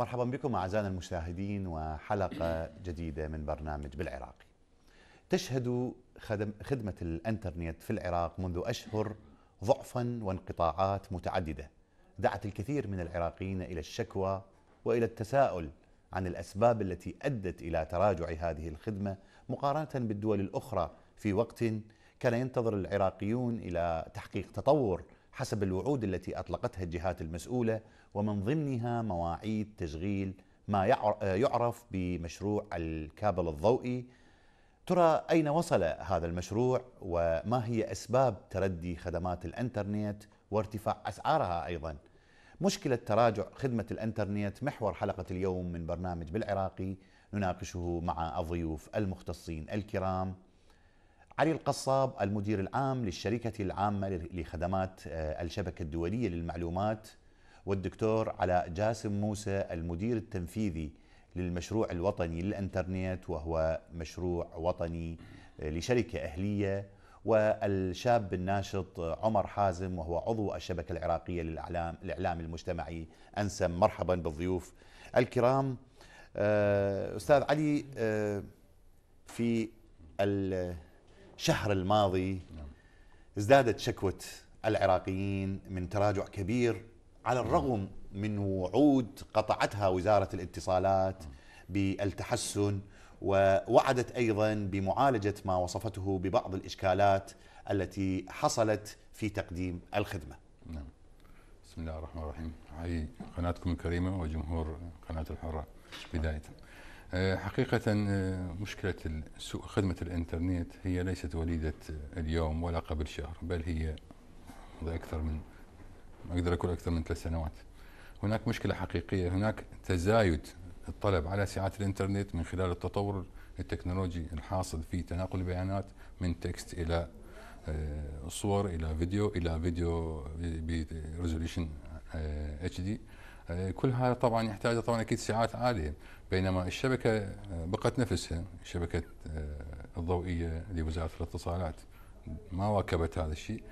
مرحبا بكم أعزائنا المشاهدين وحلقة جديدة من برنامج بالعراقي تشهد خدم خدمة الانترنت في العراق منذ أشهر ضعفا وانقطاعات متعددة دعت الكثير من العراقيين إلى الشكوى وإلى التساؤل عن الأسباب التي أدت إلى تراجع هذه الخدمة مقارنة بالدول الأخرى في وقت كان ينتظر العراقيون إلى تحقيق تطور حسب الوعود التي اطلقتها الجهات المسؤوله ومن ضمنها مواعيد تشغيل ما يعرف بمشروع الكابل الضوئي ترى اين وصل هذا المشروع وما هي اسباب تردي خدمات الانترنت وارتفاع اسعارها ايضا مشكله تراجع خدمه الانترنت محور حلقه اليوم من برنامج بالعراقي نناقشه مع الضيوف المختصين الكرام علي القصاب المدير العام للشركة العامة لخدمات آه، الشبكة الدولية للمعلومات والدكتور علاء جاسم موسى المدير التنفيذي للمشروع الوطني للانترنت وهو مشروع وطني آه، لشركة أهلية والشاب الناشط آه، عمر حازم وهو عضو الشبكة العراقية للإعلام الإعلام المجتمعي أنسم مرحبا بالضيوف الكرام أستاذ علي في الشهر الماضي ازدادت شكوى العراقيين من تراجع كبير على الرغم من وعود قطعتها وزارة الاتصالات بالتحسن ووعدت أيضا بمعالجة ما وصفته ببعض الإشكالات التي حصلت في تقديم الخدمة نعم. بسم الله الرحمن الرحيم أحيي قناتكم الكريمة وجمهور قناة الحرة بداية آه، حقيقة آه، مشكلة سوء خدمة الإنترنت هي ليست وليدة آه، اليوم ولا قبل شهر بل هي أكثر من أقدر أقول أكثر من ثلاث سنوات هناك مشكلة حقيقية هناك تزايد الطلب على ساعات الإنترنت من خلال التطور التكنولوجي الحاصل في تناقل البيانات من تكست إلى صور إلى فيديو إلى فيديو بريزوليشن اتش دي كل هذا طبعا يحتاج طبعا اكيد ساعات عاليه بينما الشبكة آه، بقت نفسها الشبكة آه، الضوئية لوزارة الاتصالات ما واكبت هذا الشيء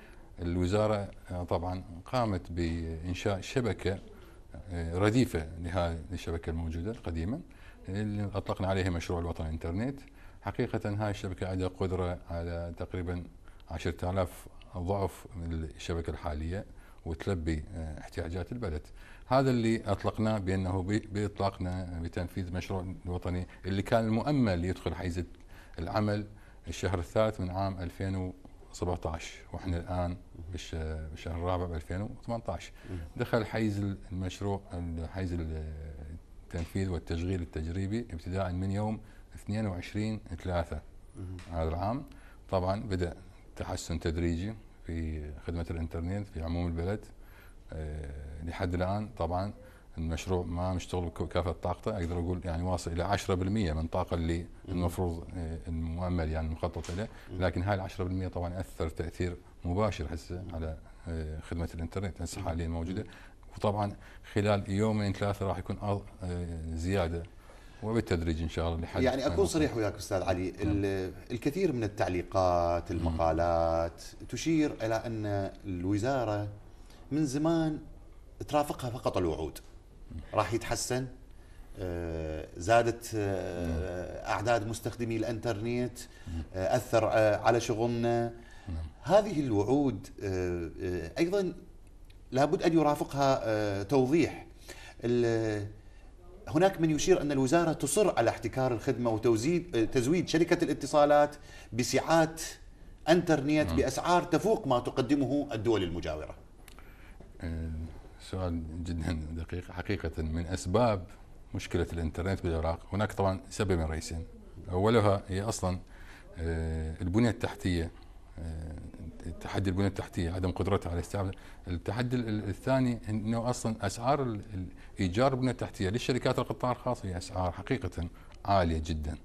الوزارة آه، طبعا قامت بإنشاء شبكة رديفة لهذه الشبكة الموجودة قديما اللي أطلقنا عليها مشروع الوطن الإنترنت حقيقة هاي الشبكة عندها قدرة على تقريبا عشرة آلاف ضعف الشبكة الحالية وتلبي احتياجات البلد هذا اللي اطلقناه بانه باطلاقنا بتنفيذ مشروع الوطني اللي كان المؤمل يدخل حيز العمل الشهر الثالث من عام 2017 واحنا الان بالشهر الرابع 2018 دخل حيز المشروع حيز التنفيذ والتشغيل التجريبي ابتداء من يوم 22 3 هذا العام طبعا بدا تحسن تدريجي في خدمه الانترنت في عموم البلد آه، لحد الان طبعا المشروع ما مشتغل بكافه طاقته اقدر اقول يعني واصل الى 10% من الطاقه اللي المفروض آه، المؤمل يعني مخطط له لكن هاي ال 10% طبعا اثر تاثير مباشر هسه على آه، خدمه الانترنت هسه حاليا موجوده وطبعا خلال يومين ثلاثه راح يكون زياده وبالتدريج ان شاء الله لحد يعني اكون صريح وياك استاذ علي نعم. الكثير من التعليقات المقالات تشير الى ان الوزاره من زمان ترافقها فقط الوعود راح يتحسن آه، زادت آه، اعداد مستخدمي الانترنت آه، اثر على شغلنا هذه الوعود ايضا لابد ان يرافقها توضيح هناك من يشير ان الوزاره تصر على احتكار الخدمه وتزويد تزويد شركه الاتصالات بسعات انترنت باسعار تفوق ما تقدمه الدول المجاوره آه، سؤال جدا دقيق حقيقة من أسباب مشكلة الإنترنت بالعراق هناك طبعا سببين رئيسيين أولها هي أصلا آه، البنية التحتية آه، تحدي البنيه التحتيه عدم قدرتها على استيعاب التحدي الثاني انه اصلا اسعار ايجار البنيه التحتيه للشركات القطاع الخاص هي اسعار حقيقه عاليه جدا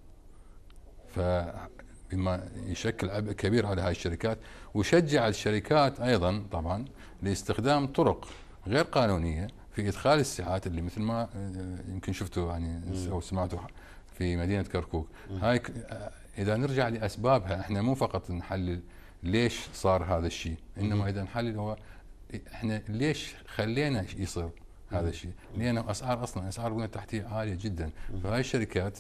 بما يشكل عبء كبير على هاي الشركات ويشجع الشركات ايضا طبعا لاستخدام طرق غير قانونيه في ادخال الساعات اللي مثل ما آه، يمكن شفتوا يعني او سمعتوا في مدينه كركوك هاي آه، اذا نرجع لاسبابها احنا مو فقط نحلل ليش صار هذا الشيء انما اذا نحلل هو احنا ليش خلينا يصير هذا الشيء لان اسعار اصلا اسعار البنيه التحتيه عاليه جدا فهاي الشركات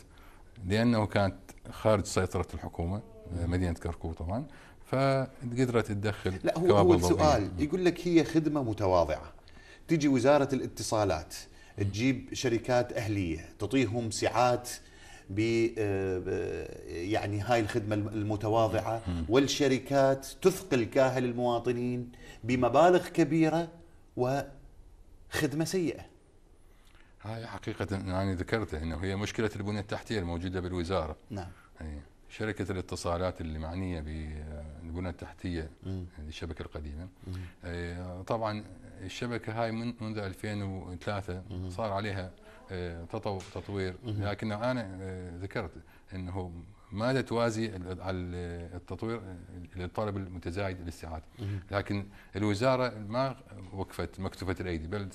لانه كانت خارج سيطره الحكومه مدينه كركوك طبعا فقدرت تدخل لا هو, هو السؤال يقول لك هي خدمه متواضعه تجي وزاره الاتصالات تجيب شركات اهليه تعطيهم سعات ب آه، يعني هاي الخدمه المتواضعه والشركات تثقل كاهل المواطنين بمبالغ كبيره وخدمه سيئه هاي حقيقه يعني ذكرتها انه هي مشكله البنيه التحتيه الموجوده بالوزاره نعم أي. شركة الاتصالات اللي معنية بالبنى التحتية للشبكة القديمة آه، طبعا الشبكة هاي من منذ 2003 صار عليها آه، تطوير لكن أنا آه، ذكرت أنه ما توازي على التطوير للطلب المتزايد للساعات لكن الوزارة ما وقفت مكتوفة الأيدي بل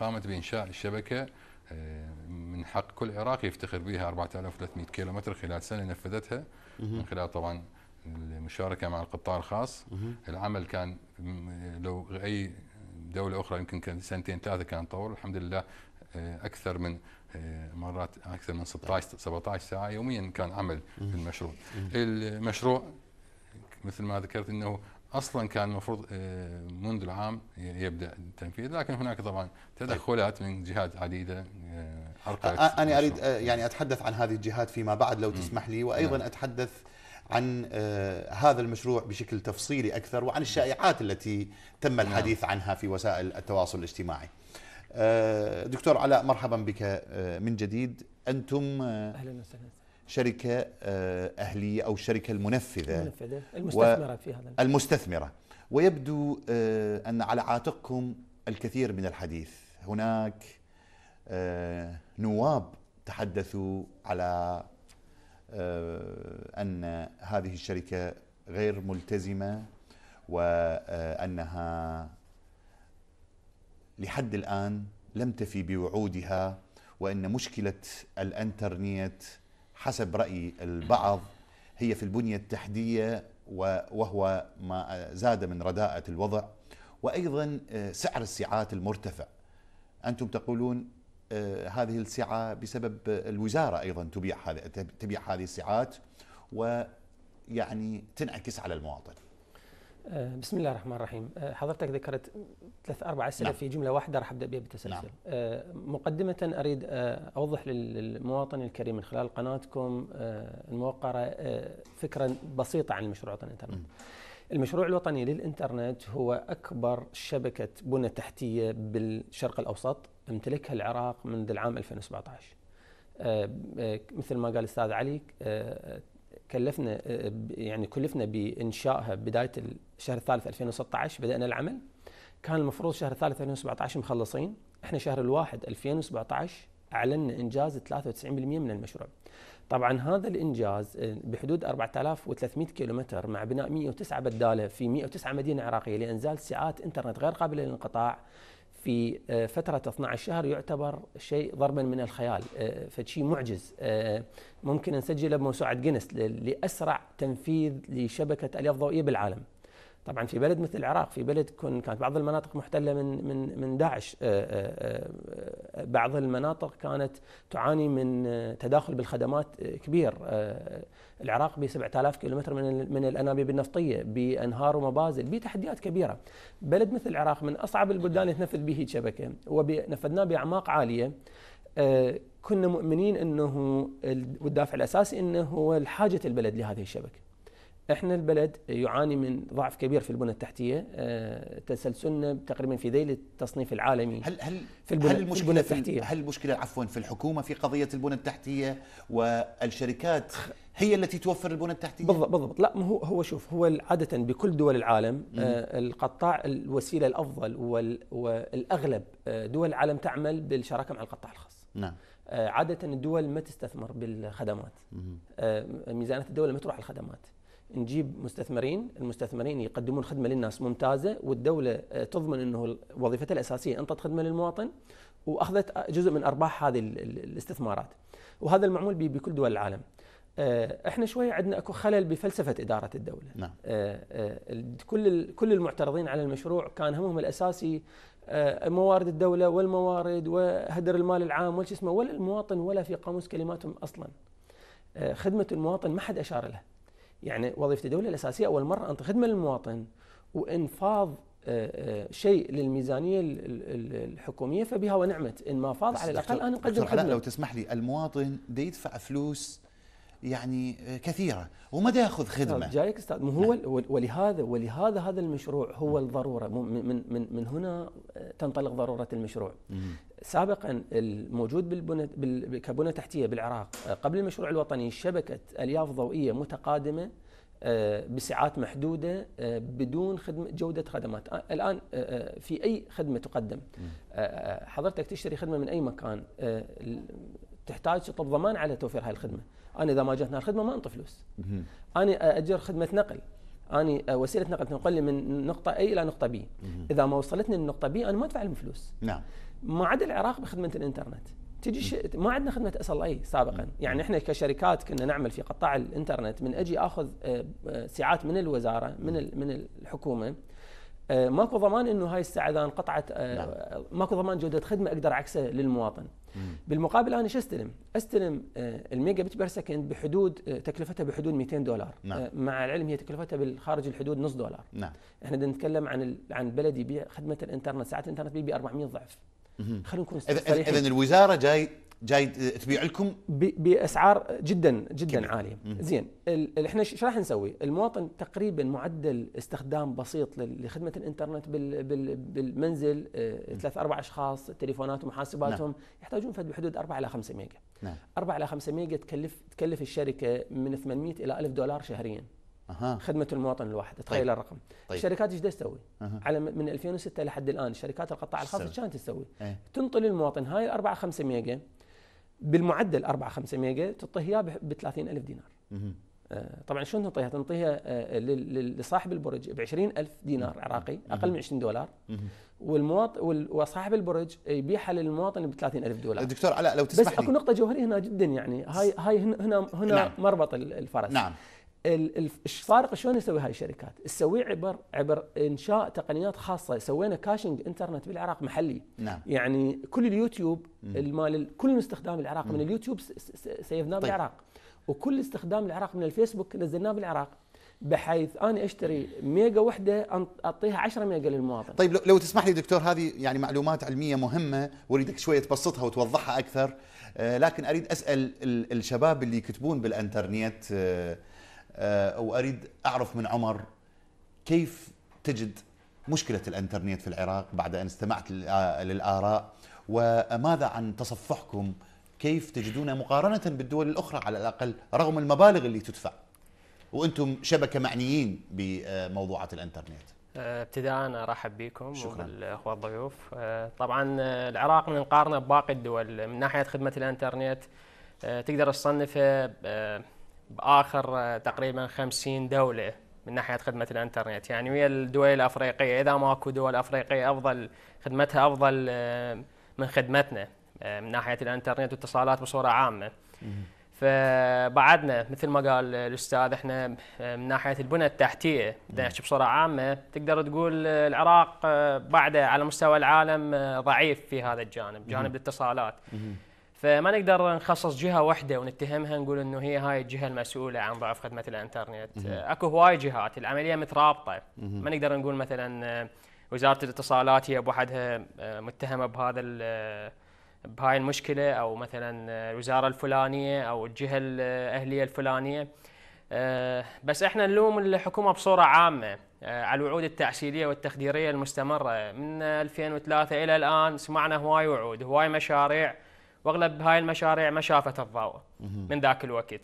قامت بإنشاء الشبكة آه، من حق كل عراقي يفتخر بها 4300 كيلو متر خلال سنه نفذتها من خلال طبعا المشاركه مع القطاع الخاص العمل كان لو اي دوله اخرى يمكن كان سنتين ثلاثه كان طول الحمد لله آه، اكثر من آه، مرات اكثر من 16 17 ساعه يوميا كان عمل في المشروع المشروع مثل ما ذكرت انه اصلا كان المفروض آه، منذ العام يبدا التنفيذ لكن هناك طبعا تدخلات من جهات عديده آه، انا اريد آه، يعني اتحدث عن هذه الجهات فيما بعد لو تسمح لي وايضا نعم. اتحدث عن هذا المشروع بشكل تفصيلي اكثر وعن الشائعات التي تم نعم. الحديث عنها في وسائل التواصل الاجتماعي. دكتور علاء مرحبا بك من جديد انتم اهلا وسهلا شركة آه، أهلية أو الشركة المنفذة, المنفذة المستثمرة في هذا المستثمرة ويبدو آه، أن على عاتقكم الكثير من الحديث هناك آه، نواب تحدثوا على أن هذه الشركة غير ملتزمة وأنها لحد الآن لم تفي بوعودها وأن مشكلة الأنترنت حسب رأي البعض هي في البنية التحتية وهو ما زاد من رداءة الوضع وأيضا آه، سعر الساعات المرتفع أنتم تقولون آه، هذه السعة بسبب الوزارة أيضا تبيع هذه تبيع هذه الساعات ويعني تنعكس على المواطن آه، بسم الله الرحمن الرحيم آه، حضرتك ذكرت ثلاث أربع أسئلة نعم. في جملة واحدة راح أبدأ بها بالتسلسل نعم. آه، مقدمة أريد أوضح للمواطن الكريم من خلال قناتكم الموقرة فكرة بسيطة عن المشروع الوطني الإنترنت المشروع الوطني للإنترنت هو أكبر شبكة بنى تحتية بالشرق الأوسط امتلكها العراق منذ العام 2017 مثل ما قال الأستاذ علي كلفنا آه، يعني كلفنا بانشائها بدايه الشهر الثالث 2016 بدانا العمل كان المفروض شهر الثالث 2017 مخلصين احنا شهر الواحد 2017 اعلنا انجاز 93% من المشروع طبعا هذا الانجاز آه، بحدود 4300 كيلومتر مع بناء 109 بداله في 109 مدينه عراقيه لانزال ساعات انترنت غير قابله للانقطاع في آه، فترة 12 شهر يعتبر شيء ضربا من الخيال آه، فشيء معجز آه، ممكن نسجله بموسوعة جينيس لأسرع تنفيذ لشبكة ألياف ضوئية بالعالم طبعا في بلد مثل العراق في بلد كن كانت بعض المناطق محتله من من من داعش آه، آه، آه، بعض المناطق كانت تعاني من تداخل بالخدمات كبير العراق ب 7000 كيلومتر من من الانابيب النفطيه بانهار ومبازل بتحديات كبيره بلد مثل العراق من اصعب البلدان تنفذ به شبكه ونفذناه باعماق عاليه كنا مؤمنين انه والدافع الاساسي انه هو حاجه البلد لهذه الشبكه احنا البلد يعاني من ضعف كبير في البنى التحتيه آه، تسلسلنا تقريبا في ذيل التصنيف العالمي هل هل في البنى, هل المشكلة البنى التحتيه هل المشكله عفوا في الحكومه في قضيه البنى التحتيه والشركات هي التي توفر البنى التحتيه بالضبط بالضبط لا هو هو شوف هو عاده بكل دول العالم آه، القطاع الوسيله الافضل والاغلب آه، دول العالم تعمل بالشراكه مع القطاع الخاص نعم عاده الدول ما تستثمر بالخدمات ميزانيه الدوله ما تروح على الخدمات نجيب مستثمرين المستثمرين يقدمون خدمة للناس ممتازة والدولة آه، تضمن أنه وظيفتها الأساسية أنطت خدمة للمواطن وأخذت آه، جزء من أرباح هذه الاستثمارات وهذا المعمول بكل دول العالم آه، احنا شويه عندنا اكو خلل بفلسفه اداره الدوله نعم. كل كل المعترضين على المشروع كان همهم الاساسي موارد الدوله والموارد وهدر المال العام والشو اسمه ولا المواطن ولا في قاموس كلماتهم اصلا خدمه المواطن ما حد اشار لها يعني وظيفه الدوله الاساسيه اول مره ان تخدم للمواطن وانفاض آه، آه، شيء للميزانيه الحكوميه فبها ونعمت ان ما فاض على الاقل انا اقدم خدمه لو تسمح لي المواطن دا يدفع فلوس يعني آه، كثيره وما دا ياخذ خدمه جايك استاذ مو هو نعم. ولهذا ولهذا هذا المشروع هو نعم. الضروره من من من, هنا تنطلق ضروره المشروع سابقا الموجود بالبنى كبنى تحتيه بالعراق آه، قبل المشروع الوطني شبكه الياف ضوئيه متقادمه آه، بسعات محدوده آه، بدون خدمه جوده خدمات الان في اي خدمه تقدم حضرتك تشتري خدمه من اي مكان تحتاج تطلب ضمان على توفير هذه الخدمه انا اذا ما جاتنا الخدمه ما انطي فلوس انا اجر خدمه نقل اني وسيله نقل تنقل من نقطه اي الى نقطه بي اذا ما وصلتني النقطه بي انا ما ادفع لهم فلوس نعم ما عدا العراق بخدمه الانترنت تجي ما عندنا خدمه اس ال اي سابقا يعني احنا كشركات كنا نعمل في قطاع الانترنت من اجي اخذ آه، آه، ساعات من الوزاره من من الحكومه آه، ماكو ضمان انه هاي الساعه اذا انقطعت نعم. ماكو ضمان جوده خدمه اقدر اعكسه للمواطن بالمقابل انا شو استلم؟ استلم الميجا بت بير سكند بحدود تكلفتها بحدود 200 دولار نعم. مع العلم هي تكلفتها بالخارج الحدود نص دولار نعم. احنا نتكلم عن عن بلد يبيع خدمه الانترنت ساعات الانترنت بيبي 400 ضعف خلينا نكون اذا الوزاره جاي جاي تبيع لكم باسعار جدا جدا كبير. عاليه مم. زين احنا شو راح نسوي المواطن تقريبا معدل استخدام بسيط لخدمه الانترنت بال بال بالمنزل آه، ثلاث اربع اشخاص تليفونات ومحاسباتهم نعم. يحتاجون فد بحدود 4 الى 5 ميجا نعم. 4 الى 5 ميجا تكلف تكلف الشركه من 800 الى 1000 دولار شهريا أه. خدمه المواطن الواحد تخيل طيب. الرقم طيب. الشركات ايش تسوي أه. على من 2006 لحد الان الشركات القطاع الخاص ايش كانت تسوي أه. تنطي للمواطن هاي 4 5 ميجا بالمعدل 4 5 ميجا تعطيها ب 30000 دينار أه. طبعا شلون تنطيها؟ تنطيها آه، لصاحب البرج ب 20000 دينار عراقي اقل من 20 دولار والمواطن وصاحب البرج يبيعها للمواطن ب 30000 دولار دكتور علاء لو تسمح بس اكو نقطه جوهريه هنا جدا يعني هاي هاي هنا هنا نعم. مربط الفرس نعم السارق شلون يسوي هاي الشركات؟ تسويه عبر عبر انشاء تقنيات خاصه، سوينا كاشنج انترنت بالعراق محلي. نعم. يعني كل اليوتيوب المال كل استخدام العراق من اليوتيوب سيفناه طيب. بالعراق. وكل استخدام العراق من الفيسبوك نزلناه بالعراق. بحيث انا اشتري ميجا وحده اعطيها 10 ميجا للمواطن. طيب لو, لو تسمح لي دكتور هذه يعني معلومات علميه مهمه واريدك شويه تبسطها وتوضحها اكثر آه لكن اريد اسال الشباب اللي يكتبون بالانترنت آه آه، واريد اعرف من عمر كيف تجد مشكله الانترنت في العراق بعد ان استمعت آه، للاراء وماذا عن تصفحكم كيف تجدون مقارنه بالدول الاخرى على الاقل رغم المبالغ اللي تدفع وانتم شبكه معنيين بموضوعات الانترنت آه، ابتداء انا ارحب بكم والاخوه الضيوف طبعا العراق من نقارنه بباقي الدول من ناحيه خدمه الانترنت تقدر تصنفه باخر آه، تقريبا 50 دوله من ناحيه خدمه الانترنت يعني ويا الدول الافريقيه اذا ماكو دول افريقيه افضل خدمتها افضل آه، من خدمتنا آه، من ناحيه الانترنت والاتصالات بصوره عامه فبعدنا مثل ما قال الاستاذ احنا من ناحيه البنى التحتيه نحكي بصوره عامه تقدر تقول العراق بعده على مستوى العالم ضعيف في هذا الجانب جانب الاتصالات فما نقدر نخصص جهه واحده ونتهمها نقول انه هي هاي الجهه المسؤوله عن ضعف خدمه الانترنت اكو هواي جهات العمليه مترابطه ما نقدر نقول مثلا آه، وزاره الاتصالات هي بوحدها آه، متهمه بهذا آه، بهاي المشكله او مثلا الوزاره الفلانيه او الجهه الاهليه الفلانيه بس احنا نلوم الحكومه بصوره عامه على الوعود التعسيريه والتخديريه المستمره من 2003 الى الان سمعنا هواي وعود هواي مشاريع واغلب هاي المشاريع ما شافت الضوء من ذاك الوقت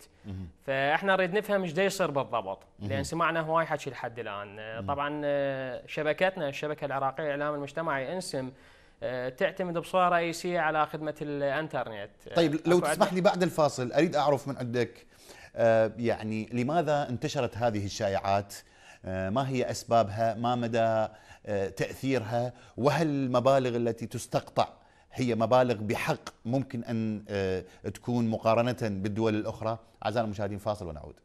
فاحنا نريد نفهم ايش يصير بالضبط لان سمعنا هواي حكي لحد الان آه، طبعا آه، شبكتنا الشبكه العراقيه الاعلام المجتمعي انسم آه، تعتمد بصوره رئيسيه على خدمه الانترنت طيب لو تسمح لي بعد الفاصل اريد اعرف من عندك يعني لماذا انتشرت هذه الشائعات ما هي اسبابها ما مدى تاثيرها وهل المبالغ التي تستقطع هي مبالغ بحق ممكن ان آه، تكون مقارنه بالدول الاخرى اعزائنا المشاهدين فاصل ونعود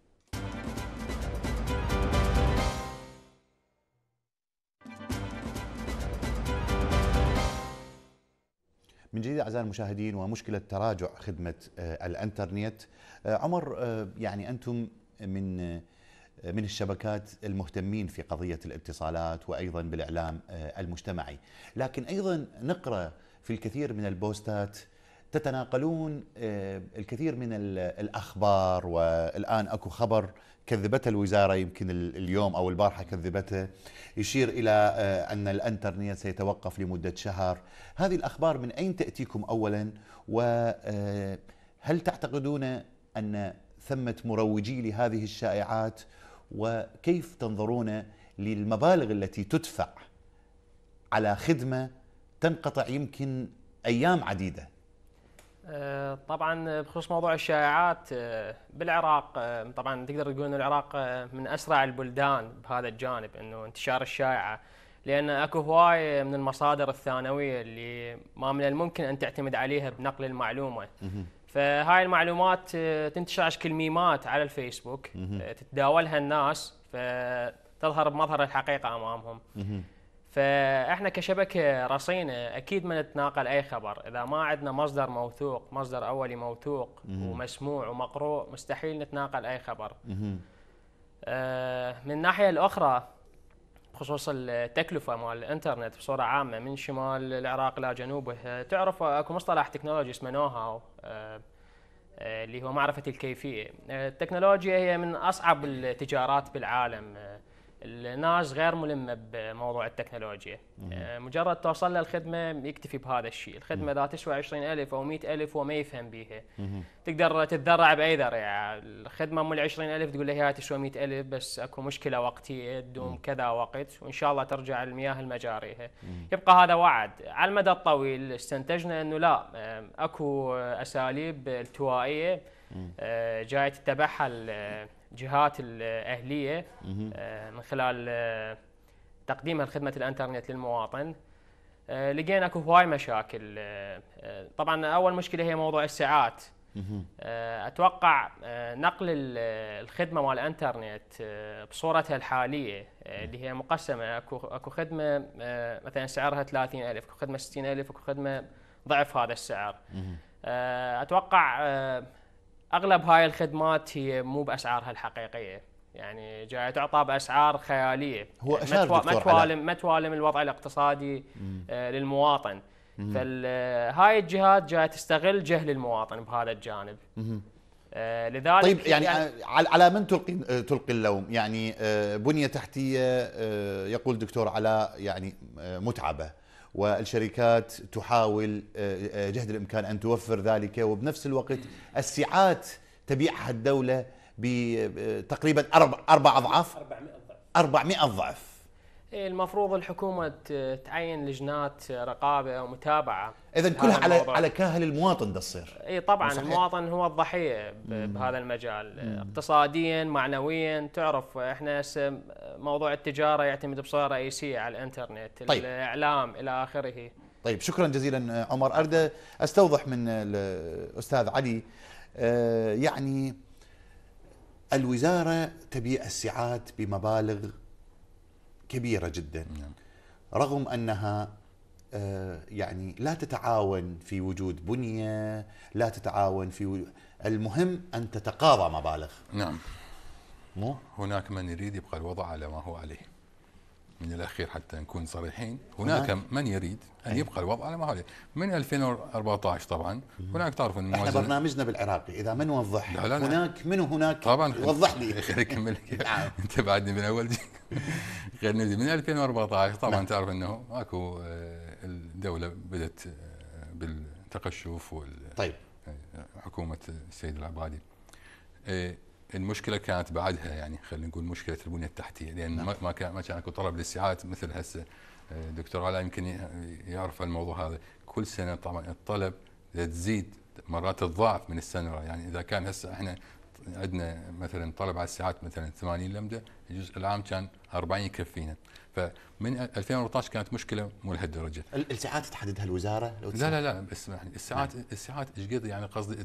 من جديد اعزائي المشاهدين ومشكله تراجع خدمه آه، الانترنت آه، عمر يعني انتم من من الشبكات المهتمين في قضيه الاتصالات وايضا بالاعلام المجتمعي لكن ايضا نقرا في الكثير من البوستات تتناقلون آه، الكثير من الاخبار والان اكو خبر كذبته الوزاره يمكن اليوم او البارحه كذبته يشير الى آه، ان الانترنت سيتوقف لمده شهر هذه الاخبار من اين تاتيكم اولا وهل آه، تعتقدون ان ثمه مروجي لهذه الشائعات وكيف تنظرون للمبالغ التي تدفع على خدمه تنقطع يمكن ايام عديده أه، طبعا بخصوص موضوع الشائعات أه، بالعراق أه، طبعا تقدر تقول ان العراق من اسرع البلدان بهذا الجانب انه انتشار الشائعه لان اكو هواي من المصادر الثانويه اللي ما من الممكن ان تعتمد عليها بنقل المعلومه فهاي المعلومات تنتشر شكل ميمات على الفيسبوك تتداولها الناس فتظهر بمظهر الحقيقه امامهم فاحنا كشبكه رصينه اكيد ما نتناقل اي خبر اذا ما عندنا مصدر موثوق مصدر اولي موثوق مم. ومسموع ومقروء مستحيل نتناقل اي خبر آه من الناحيه الاخرى بخصوص التكلفه مال الانترنت بصوره عامه من شمال العراق الى جنوبه تعرف اكو مصطلح تكنولوجي اسمه نو هاو آه،, آه اللي هو معرفه الكيفيه آه، التكنولوجيا هي من اصعب التجارات بالعالم آه الناس غير ملمه بموضوع التكنولوجيا آه، مجرد توصل له الخدمه يكتفي بهذا الشيء الخدمه اذا تسوى 20000 او 100000 هو ما يفهم بيها تقدر تتذرع باي ذريعه الخدمه مو 20000 تقول له هي تسوى 100000 بس اكو مشكله وقتيه تدوم كذا وقت وان شاء الله ترجع المياه لمجاريها يبقى هذا وعد على المدى الطويل استنتجنا انه لا آه، اكو اساليب التوائيه آه، جاي تتبعها الجهات الاهليه آه، من خلال آه، تقديمها خدمة الانترنت للمواطن آه، لقينا اكو هواي مشاكل طبعا اول مشكله هي موضوع الساعات اتوقع نقل الخدمه مال الانترنت بصورتها الحاليه اللي هي مقسمه اكو اكو خدمه مثلا سعرها 30000 اكو خدمه 60000 اكو خدمه ضعف هذا السعر اتوقع اغلب هاي الخدمات هي مو باسعارها الحقيقيه يعني جاي تعطى باسعار خياليه هو اشار يعني ما توالم ما توالم الوضع الاقتصادي آه للمواطن فهاي آه، الجهات جاي تستغل جهل المواطن بهذا الجانب آه لذلك طيب يعني, يعني على من تلقي آه، تلقي اللوم يعني آه، بنيه تحتيه يقول دكتور على يعني متعبه والشركات تحاول آه، آه، جهد الامكان ان توفر ذلك وبنفس الوقت السعات تبيعها الدوله بتقريبا آه، اربع اربع اضعاف 400 ضعف 400 ضعف إيه، المفروض الحكومه تعين لجنات رقابه ومتابعه اذا كلها على على كاهل المواطن تصير اي طبعا صحيح. المواطن هو الضحيه بهذا المجال مم. اقتصاديا معنويا تعرف احنا موضوع التجاره يعتمد بصوره رئيسيه على الانترنت طيب. الاعلام الى اخره طيب شكرا جزيلا آه، عمر اريد استوضح من الاستاذ آه، علي آه، يعني الوزاره تبيع الساعات بمبالغ كبيره جدا نعم. رغم انها آه، يعني لا تتعاون في وجود بنيه لا تتعاون في المهم ان تتقاضى مبالغ نعم مو هناك من يريد يبقى الوضع على ما هو عليه من الاخير حتى نكون صريحين هناك من يريد ان يبقى الوضع على ما هو من 2014 طبعا هناك تعرف ان احنا برنامجنا بالعراقي اذا ما نوضح لا لا لا. هناك من هناك طبعا وضح لي خليني اكمل نعم. انت بعدني من اول غير نبدا من 2014 طبعا نعم. تعرف انه اكو آه، الدوله بدات آه، بالتقشف وال طيب آه، حكومه السيد العبادي المشكله كانت بعدها يعني خلينا نقول مشكله البنيه التحتيه لان نعم. ما كان ما كان اكو طلب للاستيعابات مثل هسه آه، دكتور علاء يمكن يعرف الموضوع هذا كل سنه طبعا الطلب تزيد مرات الضعف من السنه يعني اذا كان هسه احنا عندنا مثلا طلب على الساعات مثلا 80 لمده الجزء العام كان 40 يكفينا فمن 2014 كانت مشكله مو لهالدرجه الساعات تحددها الوزاره لو لا لا لا بس الساعات نعم. الساعات ايش قد يعني قصدي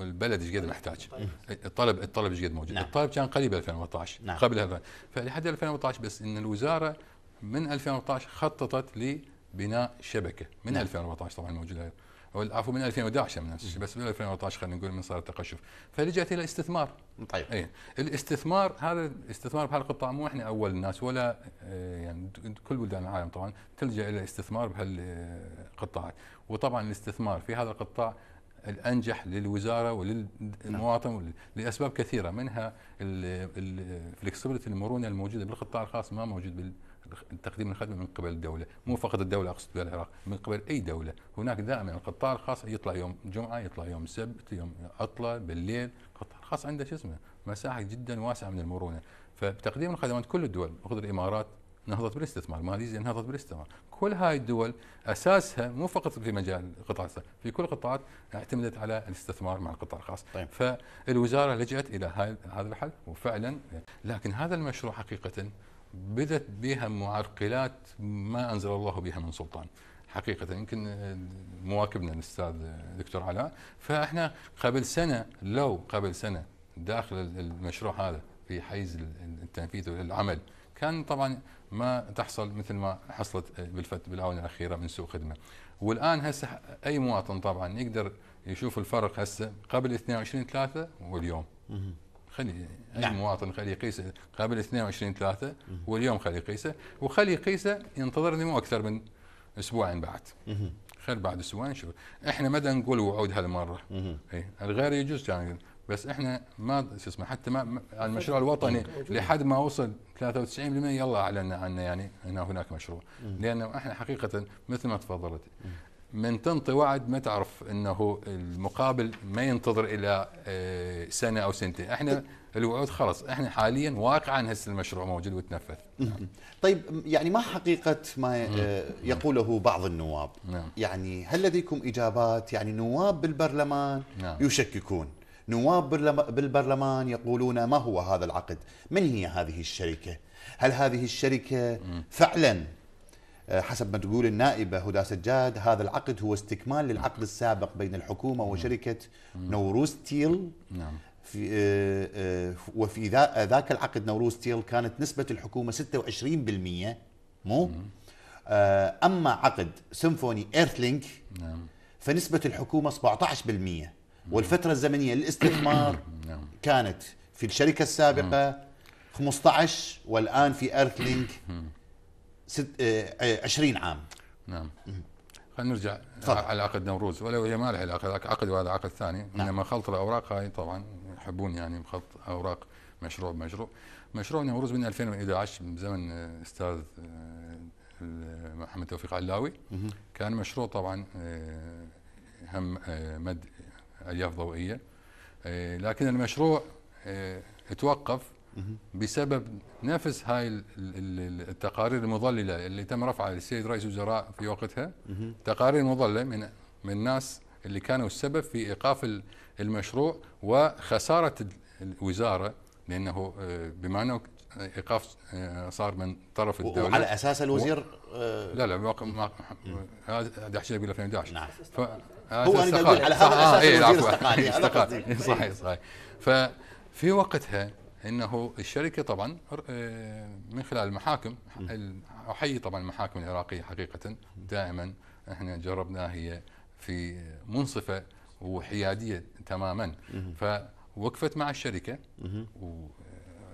البلد ايش قد طيب، محتاج طيب. الطلب الطلب ايش قد موجود نعم. الطلب كان قليل ب 2014 نعم. قبل هذا فلحد 2014 بس ان الوزاره من 2014 خططت لبناء شبكه من نعم. 2014 طبعا موجوده او عفوا من 2011 من الشيء بس من 2014 خلينا نقول من صار التقشف فلجأت الى استثمار طيب اي الاستثمار هذا الاستثمار بهالقطاع مو احنا اول الناس ولا آه، يعني كل بلدان العالم طبعا تلجا الى الاستثمار بهالقطاعات وطبعا الاستثمار في هذا القطاع الانجح للوزاره وللمواطن نعم. لاسباب كثيره منها الفلكسبيتي المرونه الموجوده بالقطاع الخاص ما موجود بال تقديم الخدمه من قبل الدوله، مو فقط الدوله اقصد بها العراق، من قبل اي دوله، هناك دائما القطاع الخاص يطلع يوم جمعه، يطلع يوم سبت، يوم عطله، بالليل، القطاع الخاص عنده شو اسمه مساحه جدا واسعه من المرونه، فبتقديم الخدمات كل الدول خذ الامارات نهضت بالاستثمار، ماليزيا نهضت بالاستثمار، كل هاي الدول اساسها مو فقط في مجال القطاع في كل القطاعات اعتمدت على الاستثمار مع القطاع الخاص، طيب. فالوزاره لجأت الى هذا الحل وفعلا لكن هذا المشروع حقيقه بدت بها معرقلات ما انزل الله بها من سلطان حقيقه يمكن مواكبنا الاستاذ دكتور علاء فاحنا قبل سنه لو قبل سنه داخل المشروع هذا في حيز التنفيذ والعمل كان طبعا ما تحصل مثل ما حصلت بالفت بالاونه الاخيره من سوء خدمه والان هسه اي مواطن طبعا يقدر يشوف الفرق هسه قبل 22 3 واليوم خلي اي نعم. مواطن خلي يقيسه قبل 22 3 واليوم خلي يقيسه وخلي يقيسه ينتظرني مو اكثر من اسبوعين بعد خل بعد اسبوعين شوف احنا ما نقول وعود هالمره اي الغير يجوز كان يعني بس احنا ما شو اسمه حتى ما المشروع الوطني لحد ما وصل 93% يلا اعلنا عنه يعني هنا هناك مشروع لانه احنا حقيقه مثل ما تفضلت من تنطي وعد ما تعرف انه المقابل ما ينتظر الى آه، سنه او سنتين احنا الوعود خلص احنا حاليا واقعا هسه المشروع موجود وتنفذ نعم. طيب يعني ما حقيقه ما آه، يقوله بعض النواب نعم. يعني هل لديكم اجابات يعني نواب بالبرلمان نعم. يشككون نواب بالبرلمان يقولون ما هو هذا العقد من هي هذه الشركه هل هذه الشركه فعلا آه، حسب ما تقول النائبة هدى سجاد هذا العقد هو استكمال للعقد السابق بين الحكومة وشركة نوروز تيل نعم. في آه، آه، وفي ذاك العقد نوروز تيل كانت نسبة الحكومة 26% مو أما عقد سيمفوني إيرثلينك نعم. فنسبة الحكومة 17% والفترة الزمنية للاستثمار نعم. كانت في الشركة السابقة 15 والآن في إيرثلينك ست 20 آه، آه، عام نعم خلينا نرجع على عقد نوروز ولو هي ما لها علاقه ذاك عقد وهذا عقد ثاني نعم. انما خلط الاوراق هاي طبعا يحبون يعني خلط اوراق مشروع بمشروع مشروع نوروز من 2011 من زمن استاذ آه، محمد توفيق علاوي كان مشروع طبعا هم مد الياف ضوئيه لكن المشروع توقف بسبب نفس هاي التقارير المضلله اللي تم رفعها للسيد رئيس الوزراء في وقتها تقارير مضلله من من الناس اللي كانوا السبب في ايقاف المشروع وخساره الوزاره لانه آه، بما انه ايقاف آه، صار من طرف الدوله وعلى اساس الوزير و... آه، لا لا هذا احكي اقول 2011 نعم ف... هو انا بقول على هذا إيه، الوزير استقال صحيح صحيح ففي وقتها انه الشركه طبعا آه، من خلال المحاكم احيي طبعا المحاكم العراقيه حقيقه دائما احنا جربناها هي في منصفه وحياديه تماما فوقفت مع الشركه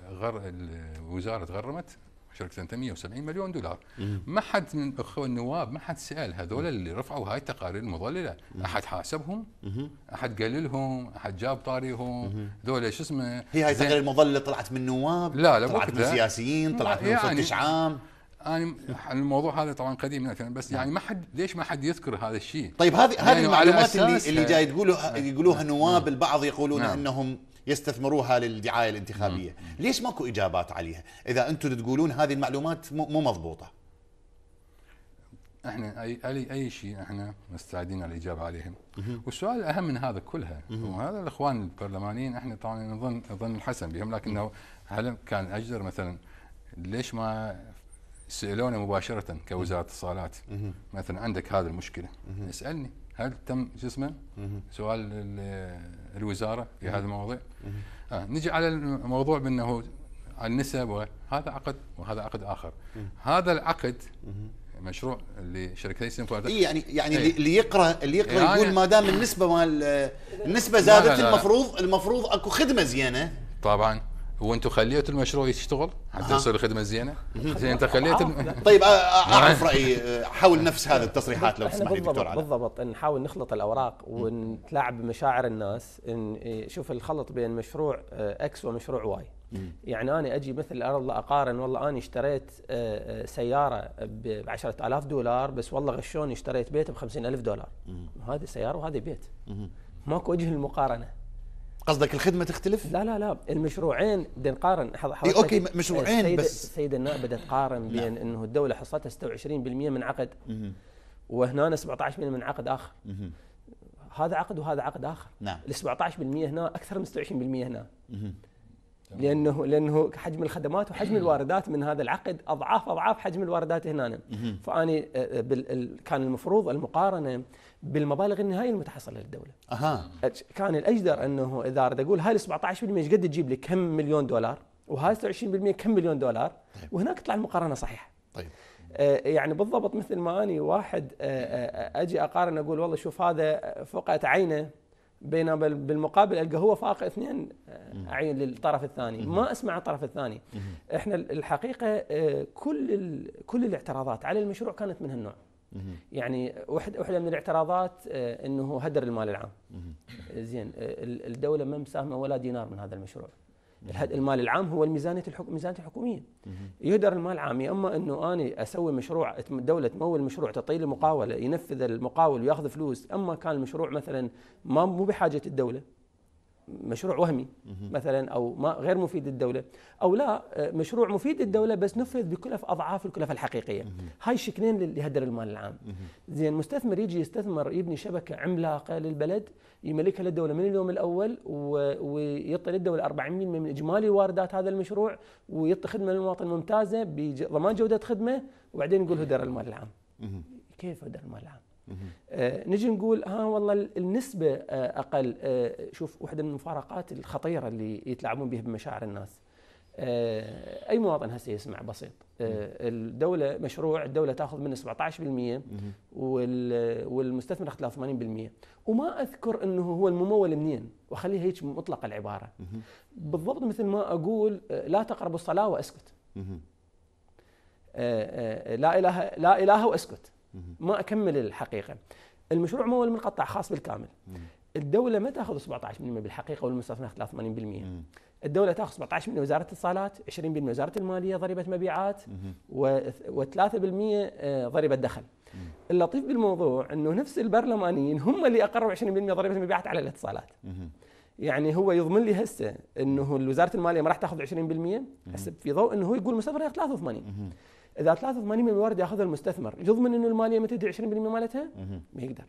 وغر الوزاره غرمت شركه 170 مليون دولار مم. ما حد من أخو النواب ما حد سال هذول اللي رفعوا هاي التقارير المضلله مم. احد حاسبهم مم. احد قال لهم احد جاب طاريهم هذول شو اسمه هي هاي التقارير المضلله طلعت من نواب لا لا طلعت من سياسيين طلعت من مفتش يعني عام انا إيه. يعني الموضوع هذا طبعا قديم من بس نعم. يعني ما حد ليش ما حد يذكر هذا الشيء طيب هذه هذه يعني المعلومات اللي اللي جاي تقولوا نعم. يقولوها نعم. نواب البعض يقولون نعم. انهم يستثمروها للدعايه الانتخابيه مم. ليش ماكو اجابات عليها اذا انتم تقولون هذه المعلومات مو مضبوطه احنا اي اي, أي شيء احنا مستعدين على الاجابه عليهم والسؤال الاهم من هذا كلها وهذا الاخوان البرلمانيين احنا طبعا نظن نظن الحسن بهم لكنه هل كان اجدر مثلا ليش ما سالونا مباشره كوزاره اتصالات مثلا عندك هذه المشكله اسالني هل تم شو اسمه سؤال الوزاره في هذا المواضيع آه نجي على الموضوع بانه على النسب هذا عقد وهذا عقد اخر هذا العقد مشروع لشركتي شركه اي يعني يعني اللي يقرا اللي يقرا يعني يقول ما دام النسبه مال النسبه زادت لا لا لا. المفروض المفروض اكو خدمه زينه طبعا هو انتم خليتوا المشروع يشتغل حتى يوصل الخدمه زينه؟ انت خليت الم... آه. طيب آه، آه، نعم. اعرف رايي حاول نفس هذا التصريحات لو تسمح لي دكتور علي بالضبط نحاول نخلط الاوراق ونتلاعب بمشاعر الناس إيه، شوف الخلط بين مشروع اكس ومشروع واي يعني انا اجي مثل الارض اقارن والله انا اشتريت سياره ب 10000 دولار بس والله غشوني اشتريت بيت ب 50000 دولار هذه سياره وهذه بيت ماكو وجه للمقارنه قصدك الخدمه تختلف؟ لا لا لا المشروعين بدنا نقارن اي اوكي مشروعين سيد بس سيد النائب بدها تقارن نعم. بين لا. انه الدوله حصتها 26% من عقد وهنا 17% من عقد اخر هذا عقد وهذا عقد اخر نعم ال 17% هنا اكثر من 26% هنا لانه لانه حجم الخدمات وحجم الواردات من هذا العقد اضعاف اضعاف حجم الواردات هنا فاني آه، آه، كان المفروض المقارنه بالمبالغ النهائيه المتحصله للدوله. اها كان الاجدر انه اذا اريد اقول هاي ال 17% ايش قد تجيب لي كم مليون دولار وهاي 26% كم مليون دولار طيب. وهناك تطلع المقارنه صحيحه. طيب يعني بالضبط مثل ما اني واحد اجي اقارن اقول والله شوف هذا فقعت عينه بينما بالمقابل القى هو فاق اثنين عين للطرف الثاني ما اسمع الطرف الثاني احنا الحقيقه كل كل الاعتراضات على المشروع كانت من هالنوع يعني واحده من الاعتراضات آه، انه هدر المال العام آه، زين آه، الدوله ما مساهمه ولا دينار من هذا المشروع المال العام هو الميزانيه الحكومية ميزانيه الحكوميه يهدر المال العام يا اما انه انا اسوي مشروع الدوله تمول مشروع تعطيه المقاوله ينفذ المقاول وياخذ فلوس اما كان المشروع مثلا ما مو بحاجه الدوله مشروع وهمي مثلا او ما غير مفيد للدوله او لا مشروع مفيد للدوله بس نفذ بكلف اضعاف الكلفه الحقيقيه هاي شكلين اللي يهدر المال العام زين مستثمر يجي يستثمر يبني شبكه عملاقه للبلد يملكها للدوله من اليوم الاول ويعطي للدوله 40% من اجمالي واردات هذا المشروع ويعطي خدمه للمواطن ممتازه بضمان جوده خدمه وبعدين يقول هدر المال العام كيف هدر المال العام آه، نجي نقول ها والله النسبه آه، اقل آه، شوف واحده من المفارقات الخطيره اللي يتلاعبون بها بمشاعر الناس اي مواطن هسه يسمع بسيط الدوله مشروع الدوله تاخذ منه 17% والمستثمر اخذ 80% وما اذكر انه هو الممول منين واخليها هيك مطلق العباره بالضبط مثل ما اقول لا تقربوا الصلاه واسكت لا اله لا اله واسكت ما اكمل الحقيقه المشروع ممول منقطع خاص بالكامل الدوله ما تاخذ 17% بالحقيقه والمستثمر 83% الدوله تاخذ 17% من وزاره الاتصالات 20% من وزاره الماليه ضريبه مبيعات و3% آه، ضريبه دخل اللطيف بالموضوع انه نفس البرلمانيين هم اللي اقروا 20% ضريبه مبيعات على الاتصالات يعني هو يضمن لي هسه انه وزاره الماليه ما راح تاخذ 20% هسه في ضوء انه هو يقول المستثمر 83 اذا 83% من الورد ياخذها المستثمر يضمن انه الماليه ما تدري 20% مالتها؟ ما يقدر.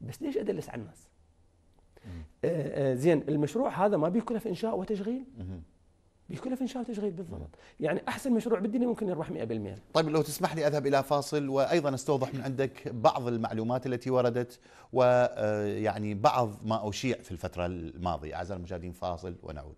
بس ليش ادلس على الناس؟ آه، آه، زين المشروع هذا ما بيكلف انشاء وتشغيل؟ بيكلف انشاء وتشغيل بالضبط، يعني احسن مشروع بالدنيا ممكن يربح 100%. طيب لو تسمح لي اذهب الى فاصل وايضا استوضح من عندك بعض المعلومات التي وردت ويعني آه، بعض ما اشيع في الفتره الماضيه، اعزائي المشاهدين فاصل ونعود.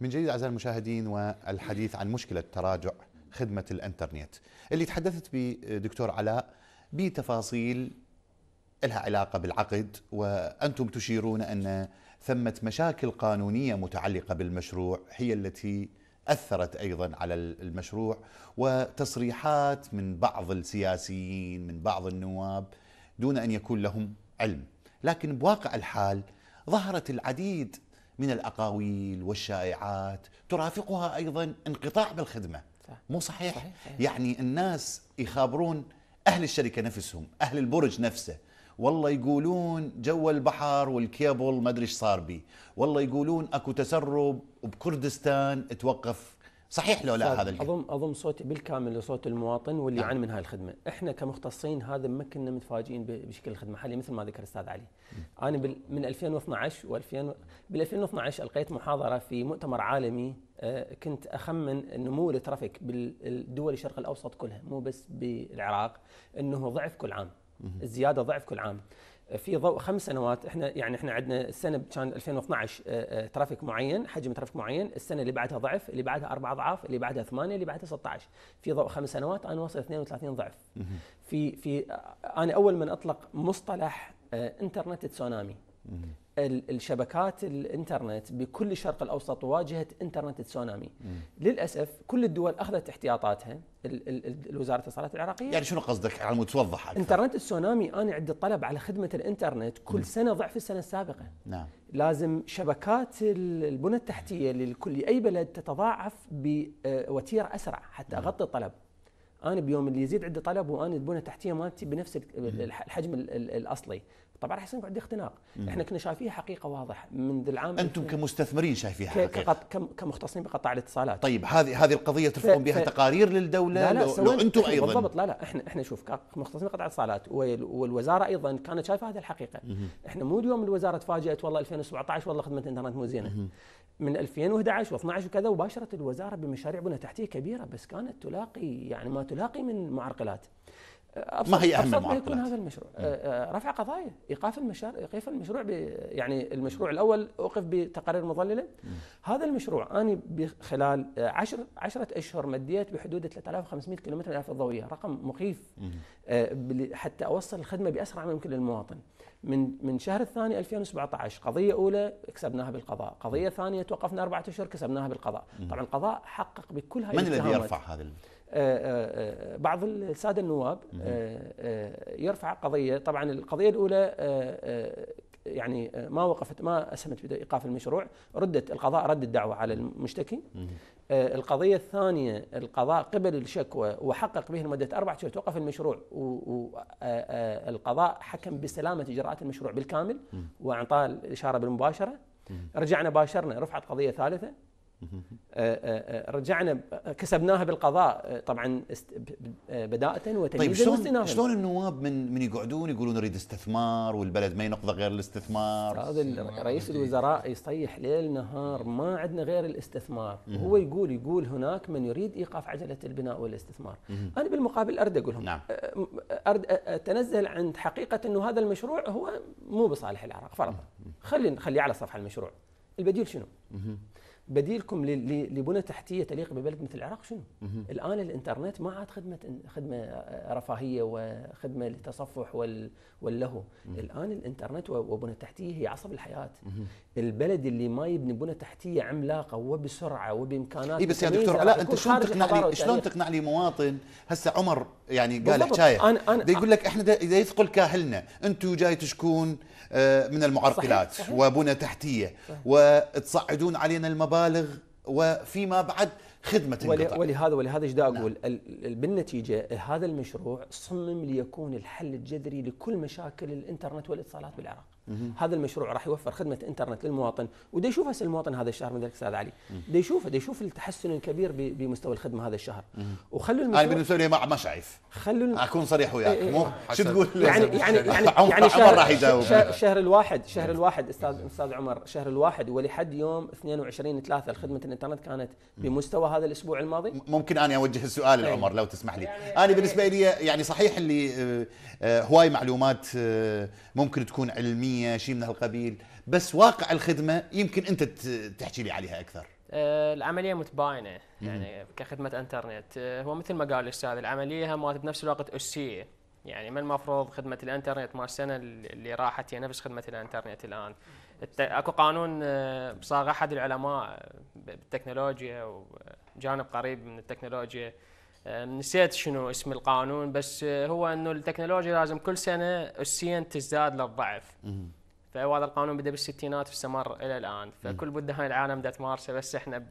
من جديد أعزائي المشاهدين والحديث عن مشكلة تراجع خدمة الانترنت اللي تحدثت بدكتور علاء بتفاصيل لها علاقة بالعقد وأنتم تشيرون أن ثمة مشاكل قانونية متعلقة بالمشروع هي التي أثرت أيضا على المشروع وتصريحات من بعض السياسيين من بعض النواب دون أن يكون لهم علم لكن بواقع الحال ظهرت العديد من الأقاويل والشائعات ترافقها أيضا انقطاع بالخدمة صح. مو صحيح؟, صحيح. صحيح يعني الناس يخابرون أهل الشركة نفسهم أهل البرج نفسه والله يقولون جو البحر والكيبل ما ادري ايش صار بي والله يقولون اكو تسرب بكردستان توقف صحيح لو لا هذا الجانب اضم اضم صوتي بالكامل لصوت المواطن واللي نعم. يعاني من هاي الخدمه، احنا كمختصين هذا ما كنا متفاجئين بشكل الخدمه حاليا مثل ما ذكر الاستاذ علي. انا من 2012 و2000 بال 2012 القيت محاضره في مؤتمر عالمي آه، كنت اخمن نمو الترافيك بالدول الشرق الاوسط كلها مو بس بالعراق انه ضعف كل عام. الزياده ضعف كل عام. في ضوء خمس سنوات احنا يعني احنا عندنا السنه كان 2012 آه، آه، ترافيك معين حجم ترافيك معين السنه اللي بعدها ضعف اللي بعدها اربع اضعاف اللي بعدها ثمانيه اللي بعدها 16 في ضوء خمس سنوات انا وصل 32 ضعف في في آه، انا اول من اطلق مصطلح انترنت تسونامي الشبكات الانترنت بكل الشرق الاوسط واجهت انترنت تسونامي للاسف كل الدول اخذت احتياطاتها الوزارة الاتصالات العراقيه يعني شنو قصدك على توضح أكثر. انترنت تسونامي انا عندي الطلب على خدمه الانترنت كل مم. سنه ضعف السنه السابقه نعم لازم شبكات البنى التحتيه لكل اي بلد تتضاعف بوتيره آه، اسرع حتى نعم. اغطي الطلب انا بيوم اللي يزيد عندي طلب وانا البنى التحتيه مالتي بنفس الحجم الاصلي طبعا راح يصير عندي اختناق مم. احنا كنا شايفين حقيقه واضحه منذ العام انتم كمستثمرين شايفين حقيقه كمختصين بقطاع الاتصالات طيب هذه هذه القضيه ترفعون بها تقارير للدوله لا لا لو, لو انتم ايضا بالضبط لا لا احنا احنا شوف كمختصين بقطاع الاتصالات والوزاره ايضا كانت شايفه هذه الحقيقه مم. احنا مو اليوم الوزاره تفاجات والله 2017 والله خدمه الانترنت مو زينه من 2011 و12 وكذا وباشرت الوزاره بمشاريع بنى تحتيه كبيره بس كانت تلاقي يعني ما تلاقي من معرقلات ما هي اهم المعطلات يكون هذا المشروع آه، آه، رفع قضايا ايقاف المشروع ايقاف المشروع يعني المشروع الاول اوقف بتقارير مضلله هذا المشروع انا خلال 10 10 اشهر مديت بحدود 3500 كيلو متر الالف الضوئيه رقم مخيف آه، حتى اوصل الخدمه باسرع ما يمكن للمواطن من من شهر الثاني 2017 قضيه اولى كسبناها بالقضاء قضيه ثانيه توقفنا اربعه اشهر كسبناها بالقضاء طبعا القضاء حقق بكل هذه من الذي يرفع هذا آه، آه، آه، بعض الساده النواب يرفع قضيه طبعا القضيه الاولى يعني ما وقفت ما اسهمت بايقاف المشروع ردت القضاء رد الدعوه على المشتكي القضيه الثانيه القضاء قبل الشكوى وحقق به لمده اربع شهور توقف المشروع والقضاء حكم بسلامه اجراءات المشروع بالكامل واعطاه الاشاره بالمباشره رجعنا باشرنا رفعت قضيه ثالثه آه، آه، آه، رجعنا كسبناها بالقضاء طبعا بداءة وتجهيزا طيب شلون شلون النواب من من يقعدون يقولون نريد استثمار والبلد ما ينقضه غير الاستثمار هذا رئيس الوزراء يصيح ليل نهار ما عندنا غير الاستثمار هو يقول يقول هناك من يريد ايقاف عجله البناء والاستثمار انا بالمقابل نعم. ارد اقول لهم نعم. ارد اتنزل عند حقيقه انه هذا المشروع هو مو بصالح العراق فرضا خلي خليه على صفحه المشروع البديل شنو؟ بديلكم لبنى تحتيه تليق ببلد مثل العراق شنو؟ الان الانترنت ما عاد خدمه خدمه آه، رفاهيه وخدمه للتصفح واللهو، الان الانترنت وبنى تحتيه هي عصب الحياه. البلد اللي ما يبني بنى تحتيه عملاقه وبسرعه وبامكانات اي بس يا دكتور لا انت شلون تقنع لي شلون تقنع لي مواطن هسه عمر يعني قال حكايه بيقول يقول لك احنا اذا يثقل كاهلنا انتم جاي تشكون آه، من المعرقلات وبنى تحتيه وتصعدون علينا المباني مبالغ وفيما بعد خدمه القطاع ولهذا ولهذا ايش نعم. اقول نعم. بالنتيجه هذا المشروع صمم ليكون الحل الجذري لكل مشاكل الانترنت والاتصالات بالعراق هذا المشروع راح يوفر خدمه انترنت للمواطن ودي يشوف هسه المواطن هذا الشهر من ذلك استاذ علي دي يشوفه دي يشوف التحسن الكبير بمستوى الخدمه هذا الشهر وخلوا المشروع انا بالنسبه لي ما ما شايف خلوا اكون صريح وياك إيه، إيه. مو شو تقول يعني يعني يعني يعني شهر راح يجاوب شهر الواحد شهر الواحد استاذ استاذ عمر شهر الواحد ولحد يوم 22 3 خدمه الانترنت كانت بمستوى هذا الاسبوع الماضي ممكن انا اوجه السؤال إيه. لعمر لو تسمح لي يعني- انا بالنسبه لي يعني صحيح اللي آه، آه، هواي معلومات آه، ممكن تكون علميه الفلانيه شيء من هالقبيل بس واقع الخدمه يمكن انت تحكي لي عليها اكثر أه، العمليه متباينه يعني كخدمه انترنت أه، هو مثل ما قال الاستاذ العمليه هم بنفس الوقت اسيه يعني ما المفروض خدمه الانترنت ما السنه اللي راحت هي نفس خدمه الانترنت الان اكو قانون أه، صاغ احد العلماء بالتكنولوجيا وجانب قريب من التكنولوجيا آه، نسيت شنو اسم القانون بس آه، هو انه التكنولوجيا لازم كل سنه السين تزداد للضعف فهو هذا القانون بدا بالستينات واستمر الى الان فكل بده هاي العالم بدها تمارسه بس احنا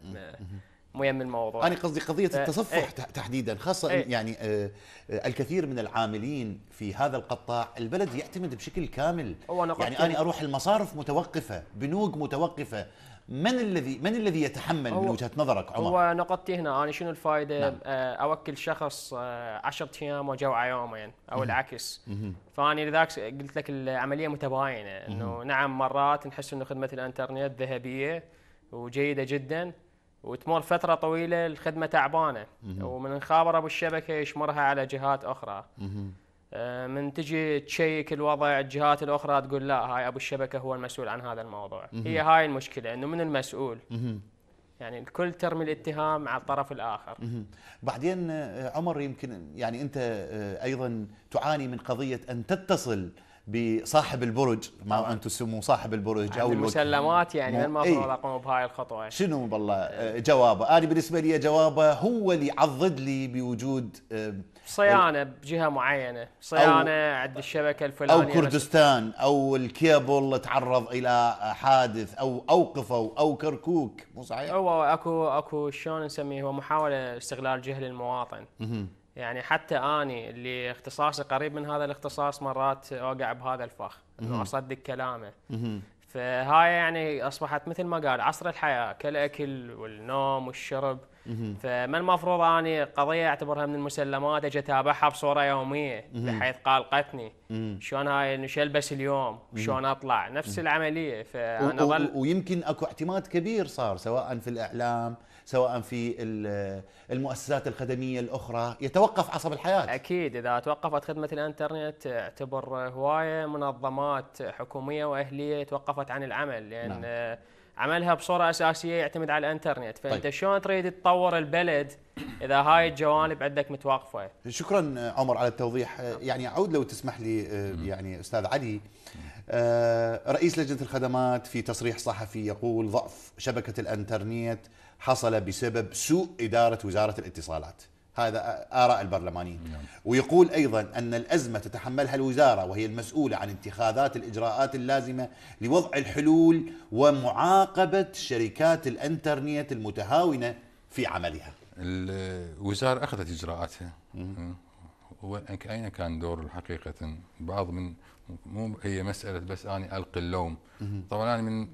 مو يم الموضوع انا قصدي قضيه التصفح ايه؟ تحديدا خاصه ايه؟ يعني آه،, آه الكثير من العاملين في هذا القطاع البلد يعتمد بشكل كامل يعني انا اروح المصارف متوقفه بنوك متوقفه من الذي من الذي يتحمل من وجهه نظرك عمر؟ هو نقطتي هنا انا شنو الفائده نعم. آه، اوكل شخص 10 آه، ايام وجوعه يومين او مم. العكس مم. لذلك قلت لك العمليه متباينه انه نعم مرات نحس انه خدمه الانترنت ذهبيه وجيده جدا وتمر فترة طويلة الخدمة تعبانة مم. ومن ابو الشبكة يشمرها على جهات أخرى مم. آه، من تجي تشيك الوضع الجهات الاخرى تقول لا هاي ابو الشبكه هو المسؤول عن هذا الموضوع هي هاي المشكله انه من المسؤول يعني الكل ترمي الاتهام على الطرف الاخر بعدين آه، عمر يمكن يعني انت آه، ايضا تعاني من قضيه ان تتصل بصاحب البرج ما انتم تسموه صاحب البرج او المسلمات يعني من المفروض إيه. اقوم بهاي الخطوه شنو والله إيه. جوابه انا بالنسبه لي جوابه هو اللي يعضد لي بوجود صيانه بجهه معينه صيانه عند الشبكه الفلانيه او كردستان او الكيبل تعرض الى حادث او اوقفوا او كركوك مو صحيح هو اكو اكو شلون نسميه هو محاوله استغلال جهل المواطن يعني حتى اني اللي اختصاصي قريب من هذا الاختصاص مرات اوقع بهذا الفخ انه اصدق كلامه فهاي يعني اصبحت مثل ما قال عصر الحياه كالاكل والنوم والشرب فمن المفروض اني قضيه اعتبرها من المسلمات اجي اتابعها بصوره يوميه بحيث قلقتني شلون هاي شو البس اليوم شلون اطلع نفس العمليه فانا و- ظل ويمكن اكو اعتماد كبير صار سواء في الاعلام سواء في المؤسسات الخدميه الاخرى يتوقف عصب الحياه اكيد اذا توقفت خدمه الانترنت اعتبر هوايه منظمات حكوميه واهليه توقفت عن العمل لان نعم. عملها بصوره اساسيه يعتمد على الانترنت فانت طيب. شلون تريد تطور البلد اذا هاي الجوانب عندك متوقفه شكرا عمر على التوضيح يعني اعود لو تسمح لي آه، يعني استاذ علي آه، رئيس لجنه الخدمات في تصريح صحفي يقول ضعف شبكه الانترنت حصل بسبب سوء اداره وزاره الاتصالات هذا آراء البرلمانيين نعم. ويقول أيضا أن الأزمة تتحملها الوزارة وهي المسؤولة عن اتخاذات الإجراءات اللازمة لوضع الحلول ومعاقبة شركات الأنترنت المتهاونة في عملها الوزارة أخذت إجراءاتها أين كان دور حقيقة بعض من مو هي مسألة بس أنا ألقي اللوم طبعا أنا من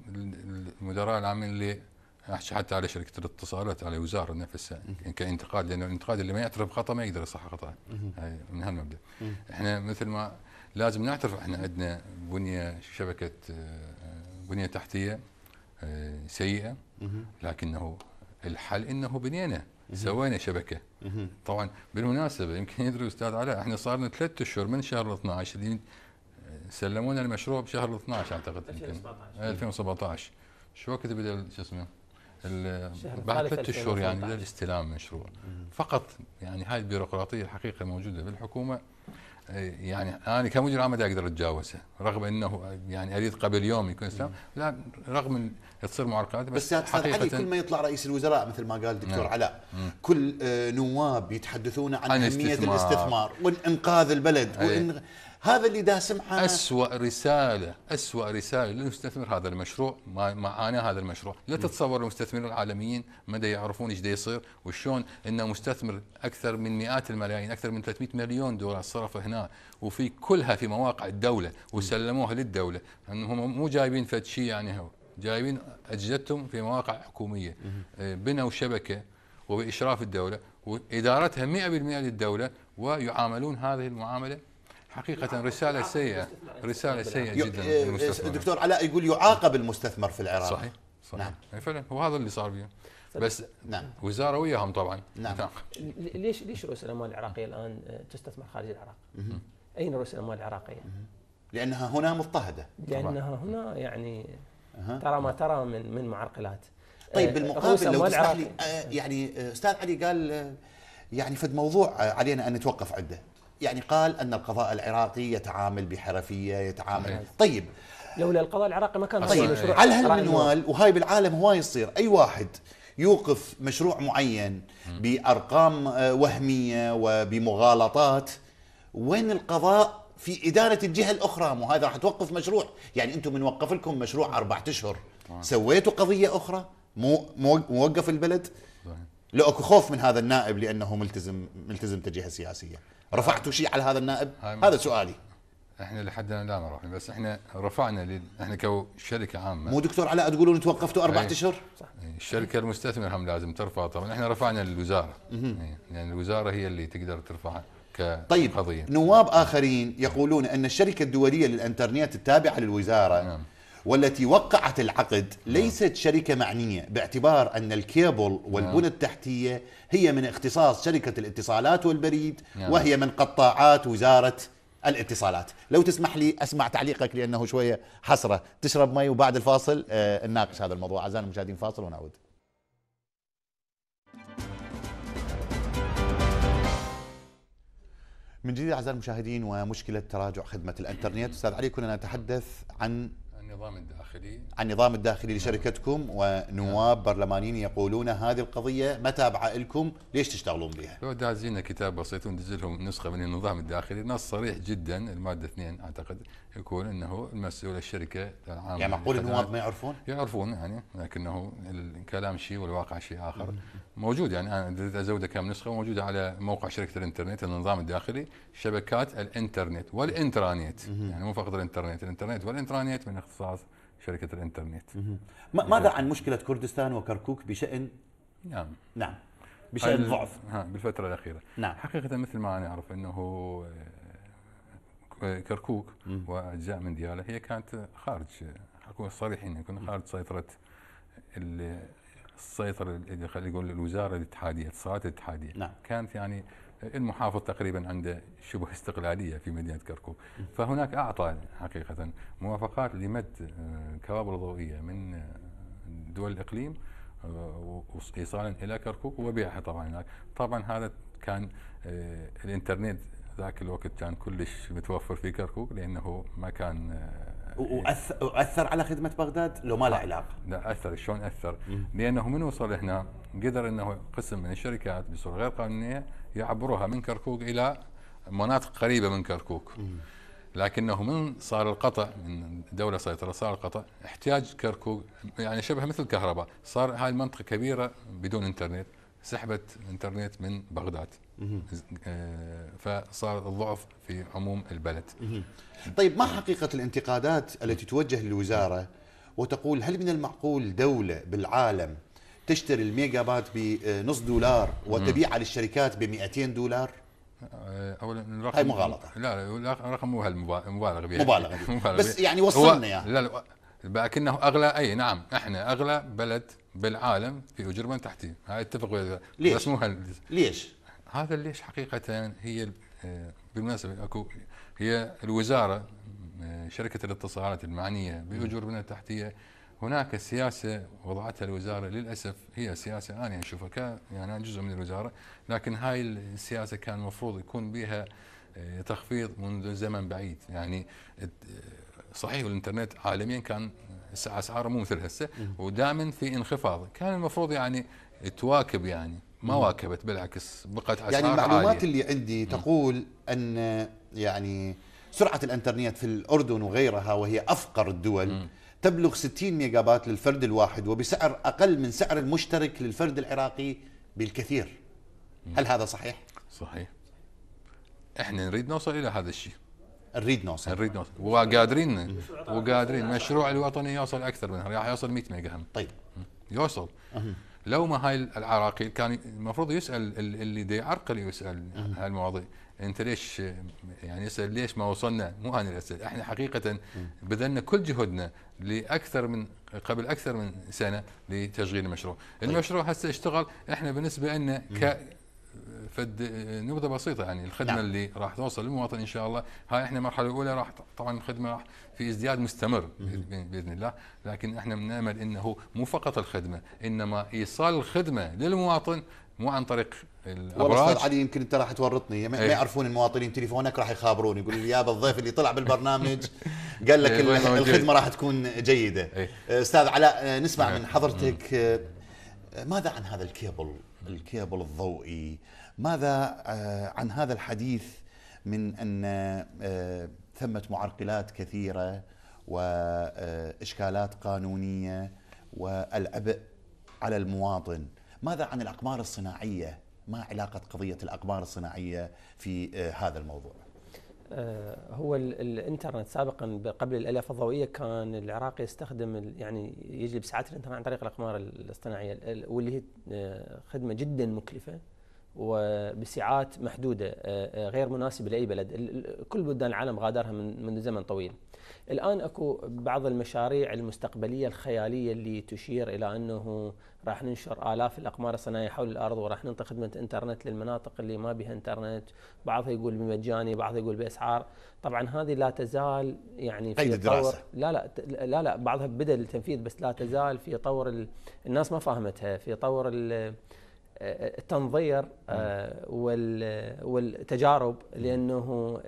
المدراء العامين اللي احكي حتى على شركه الاتصالات على وزاره نفسها يعني كانتقاد لانه الانتقاد اللي ما يعترف بخطا ما يقدر يصحح خطا من هالمبدا احنا مثل ما لازم نعترف احنا عندنا بنيه شبكه آه، بنيه تحتيه آه، سيئه لكنه الحل انه بنينا سوينا شبكه طبعا بالمناسبه يمكن يدري الاستاذ علاء احنا صارنا ثلاثة اشهر من شهر 12 سلمونا المشروع بشهر 12 اعتقد 2017 2017 شو وقت بدا شو اسمه بعد ثلاث شهور يعني للاستلام المشروع فقط يعني هاي البيروقراطيه الحقيقه موجوده بالحكومه آه، يعني انا كمدير عام اقدر اتجاوزها رغم انه يعني اريد قبل يوم يكون استلام لا رغم تصير معركات بس, بس حقيقة كل ما يطلع رئيس الوزراء مثل ما قال الدكتور نعم. علاء كل آه، نواب يتحدثون عن, اهميه الاستثمار, وانقاذ البلد وإن... هذا اللي سمعه أسوأ رسالة أسوأ رسالة للمستثمر هذا المشروع ما معاناة هذا المشروع لا تتصور المستثمرين العالميين مدى يعرفون ايش يصير وشون أن مستثمر أكثر من مئات الملايين أكثر من 300 مليون دولار صرف هنا وفي كلها في مواقع الدولة وسلموها للدولة أنهم مو جايبين فد شيء يعني هو جايبين اجهزتهم في مواقع حكوميه آه، بنوا شبكه وباشراف الدوله وادارتها 100% للدوله ويعاملون هذه المعامله حقيقة رسالة سيئة رسالة سيئة جدا المستثمر الدكتور علاء يقول يعاقب المستثمر في العراق صحيح, صحيح. نعم يعني فعلا هو هذا اللي صار بيه بس نعم وزاره وياهم طبعا نعم, نعم. ليش ليش رؤوس الاموال العراقيه الان تستثمر خارج العراق؟ اين رؤوس الاموال العراقيه؟ لانها هنا مضطهده لانها هنا يعني ترى ما ترى من من معرقلات طيب آه، بالمقابل لو تسمح لي آه، يعني آه، استاذ علي قال يعني في موضوع علينا ان نتوقف عنده يعني قال ان القضاء العراقي يتعامل بحرفيه يتعامل طيب لولا القضاء العراقي ما كان طيب مشروع على هالمنوال وهاي بالعالم هواي يصير اي واحد يوقف مشروع معين بارقام وهميه وبمغالطات وين القضاء في اداره الجهه الاخرى مو هذا راح توقف مشروع يعني انتم من وقف لكم مشروع اربعة اشهر سويتوا قضيه اخرى مو موقف البلد لو اكو خوف من هذا النائب لانه ملتزم ملتزم تجهه سياسيه رفعتوا شيء على هذا النائب هذا سؤالي احنا لحد الان لا ما رحنا بس احنا رفعنا ل... احنا كشركه عامه مو دكتور علاء تقولون توقفتوا اربع إيه. اشهر إيه، الشركه المستثمره هم لازم ترفع طبعا احنا رفعنا للوزاره يعني الوزاره هي اللي تقدر ترفع طيب قضية. نواب آخرين يقولون أن الشركة الدولية للأنترنت التابعة للوزارة نعم. والتي وقعت العقد ليست شركة معنية باعتبار أن الكيبل والبنى نعم. التحتية هي من اختصاص شركة الاتصالات والبريد نعم. وهي من قطاعات وزارة الاتصالات لو تسمح لي أسمع تعليقك لأنه شوية حسرة تشرب مي وبعد الفاصل آه، نناقش هذا الموضوع اعزائي المشاهدين فاصل ونعود من جديد اعزائي المشاهدين ومشكله تراجع خدمه الانترنت استاذ علي كنا نتحدث عن النظام الداخلي عن النظام الداخلي لشركتكم ونواب برلمانيين يقولون هذه القضيه ما تابعه لكم ليش تشتغلون بها؟ لو دازين كتاب بسيط وندزلهم نسخه من النظام الداخلي نص صريح جدا الماده 2 اعتقد يكون انه المسؤول الشركه العامه يعني معقول انه ما يعرفون؟ يعرفون يعني لكنه الكلام شيء والواقع شيء اخر موجود يعني انا ازوده كم نسخه موجوده على موقع شركه الانترنت النظام الداخلي شبكات الانترنت والانترانيت يعني مو فقط الانترنت الانترنت والانترانيت من اختصاص شركه الانترنت ماذا عن مشكله كردستان وكركوك بشان نعم نعم بشان ضعف بالفتره الاخيره نعم حقيقه مثل ما انا اعرف انه كركوك واجزاء من دياله هي كانت خارج حكون صريحين كنا خارج سيطره السيطره اللي خلينا نقول الوزاره الاتحاديه الاتصالات الاتحاديه نعم. كانت يعني المحافظ تقريبا عنده شبه استقلاليه في مدينه كركوك فهناك اعطى حقيقه موافقات لمد آه، كوابل ضوئيه من آه، دول الاقليم آه، وايصالا الى كركوك وبيعها طبعا هناك طبعا هذا كان الانترنت ذاك الوقت كان كلش متوفر في كركوك لانه ما كان آه، واثر على خدمه بغداد لو ما له آه، علاقه لا اثر شلون اثر؟ لانه من وصل هنا قدر انه قسم من الشركات بصوره غير قانونيه يعبرها من كركوك الى مناطق قريبه من كركوك لكنه من صار القطع من دوله سيطره صار القطع احتياج كركوك يعني شبه مثل الكهرباء صار هاي المنطقه كبيره بدون انترنت سحبت الانترنت من بغداد آه، فصار الضعف في عموم البلد طيب ما حقيقة الانتقادات التي توجه للوزارة وتقول هل من المعقول دولة بالعالم تشتري الميجا بات بنص دولار وتبيعها للشركات ب 200 دولار آه، اولا الرقم هاي مغالطه لا لا رقم مو هالمبالغ به مبالغه بس يعني وصلنا يعني لا لا لكنه اغلى اي نعم احنا اغلى بلد بالعالم في اجور من تحتي هاي اتفق ويا ليش؟ بس مو هل... ليش؟ هذا ليش حقيقه هي آه، بالمناسبه اكو هي الوزاره آه، شركه الاتصالات المعنيه باجور بنى تحتيه هناك سياسه وضعتها الوزاره للاسف هي سياسه انا اشوفها يعني ك يعني انا جزء من الوزاره لكن هاي السياسه كان المفروض يكون بها آه، تخفيض منذ زمن بعيد يعني صحيح الانترنت عالميا كان اسعاره مو مثل هسه ودائما في انخفاض كان المفروض يعني تواكب يعني ما واكبت بالعكس بقت اسعار يعني المعلومات عالية. اللي عندي تقول ان يعني سرعه الانترنت في الاردن وغيرها وهي افقر الدول م. تبلغ 60 ميجا بات للفرد الواحد وبسعر اقل من سعر المشترك للفرد العراقي بالكثير هل هذا صحيح؟ صحيح احنا نريد نوصل الى هذا الشيء نريد نوصل نريد نوصل وقادرين وقادرين المشروع الوطني يوصل اكثر من راح يوصل 100 ميجا هم طيب يوصل لو ما هاي العراقيل كان المفروض يسال اللي دي عرقل يسال هالمواضيع انت ليش يعني يسال ليش ما وصلنا مو انا اللي اسال احنا حقيقه بذلنا كل جهدنا لاكثر من قبل اكثر من سنه لتشغيل المشروع المشروع هسه اشتغل احنا بالنسبه لنا ك فد نبذه آه، بسيطه يعني الخدمه نعم. اللي راح توصل للمواطن ان شاء الله هاي احنا المرحله الاولى راح طبعا الخدمه راح في ازدياد مستمر باذن الله لكن احنا بنامل انه مو فقط الخدمه انما ايصال الخدمه للمواطن مو عن طريق الابراج والله استاذ علي يمكن انت راح تورطني ما, ايه. يعرفون المواطنين تليفونك راح يخابروني يقول لي يابا الضيف اللي طلع بالبرنامج قال لك ايه الخدمه راح تكون جيده ايه. استاذ علاء آه، نسمع نعم. من حضرتك نعم. آه، ماذا عن هذا الكيبل الكيبل الضوئي ماذا آه، عن هذا الحديث من أن آه، ثمة معرقلات كثيرة وإشكالات آه، قانونية والعبء على المواطن ماذا عن الأقمار الصناعية ما علاقة قضية الأقمار الصناعية في هذا الموضوع؟ هو الانترنت سابقا قبل الالياف الضوئيه كان العراق يستخدم يعني يجلب ساعات الانترنت عن طريق الاقمار الاصطناعيه واللي هي خدمه جدا مكلفه وبسعات محدوده آه، آه، غير مناسبه لاي بلد، كل بلدان العالم غادرها من منذ زمن طويل. الان اكو بعض المشاريع المستقبليه الخياليه اللي تشير الى انه راح ننشر الاف الاقمار الصناعيه حول الارض وراح ننطي خدمه انترنت للمناطق اللي ما بها انترنت، بعضها يقول بمجاني، بعضها يقول باسعار، طبعا هذه لا تزال يعني في طور لا لا لا لا بعضها بدا التنفيذ بس لا تزال في طور الناس ما فاهمتها، في طور ال التنظير آه، نعم. والتجارب نعم. لانه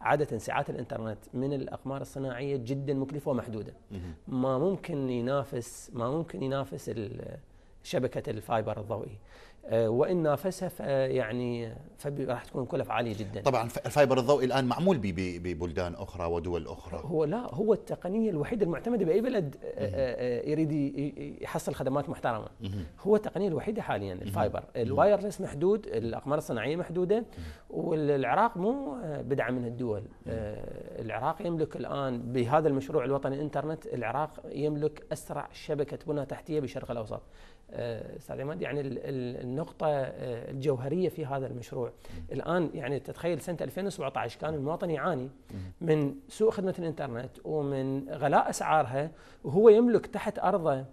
عاده ساعات الانترنت من الاقمار الصناعيه جدا مكلفه ومحدوده ما ممكن ينافس ما ممكن ينافس شبكه الفايبر الضوئي آه، وان نافسها آه، يعني راح تكون كلف عاليه جدا طبعا الفايبر الضوئي الان معمول ببلدان اخرى ودول اخرى هو لا هو التقنيه الوحيده المعتمده باي بلد آه، يريد يحصل خدمات محترمه هو التقنيه الوحيده حاليا الفايبر الوايرلس محدود الاقمار الصناعيه محدوده والعراق مو بدعم من الدول العراق يملك الان بهذا المشروع الوطني انترنت العراق يملك اسرع شبكه بنى تحتيه بالشرق الاوسط استاذ آه، عماد يعني النقطه آه، الجوهريه في هذا المشروع الان يعني تتخيل سنه 2017 كان المواطن يعاني من سوء خدمه الانترنت ومن غلاء اسعارها وهو يملك تحت ارضه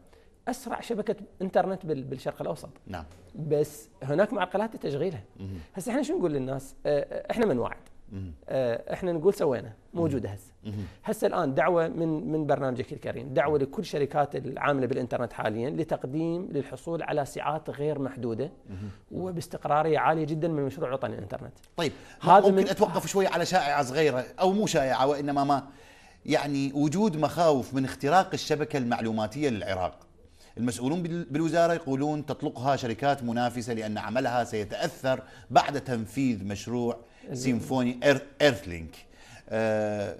اسرع شبكه انترنت بالشرق الاوسط نعم بس هناك معقلات لتشغيلها هسه احنا شو نقول للناس آه، احنا من وعد آه، احنا نقول سوينا موجوده هسه هسه الان دعوه من من برنامجك الكريم دعوه لكل شركات العامله بالانترنت حاليا لتقديم للحصول على سعات غير محدوده وباستقراريه عاليه جدا من مشروع وطني الانترنت طيب هذا ممكن من اتوقف شوي على شائعه صغيره او مو شائعه وانما ما يعني وجود مخاوف من اختراق الشبكه المعلوماتيه للعراق المسؤولون بالوزاره يقولون تطلقها شركات منافسه لان عملها سيتاثر بعد تنفيذ مشروع سيمفوني ايرثلينك آه،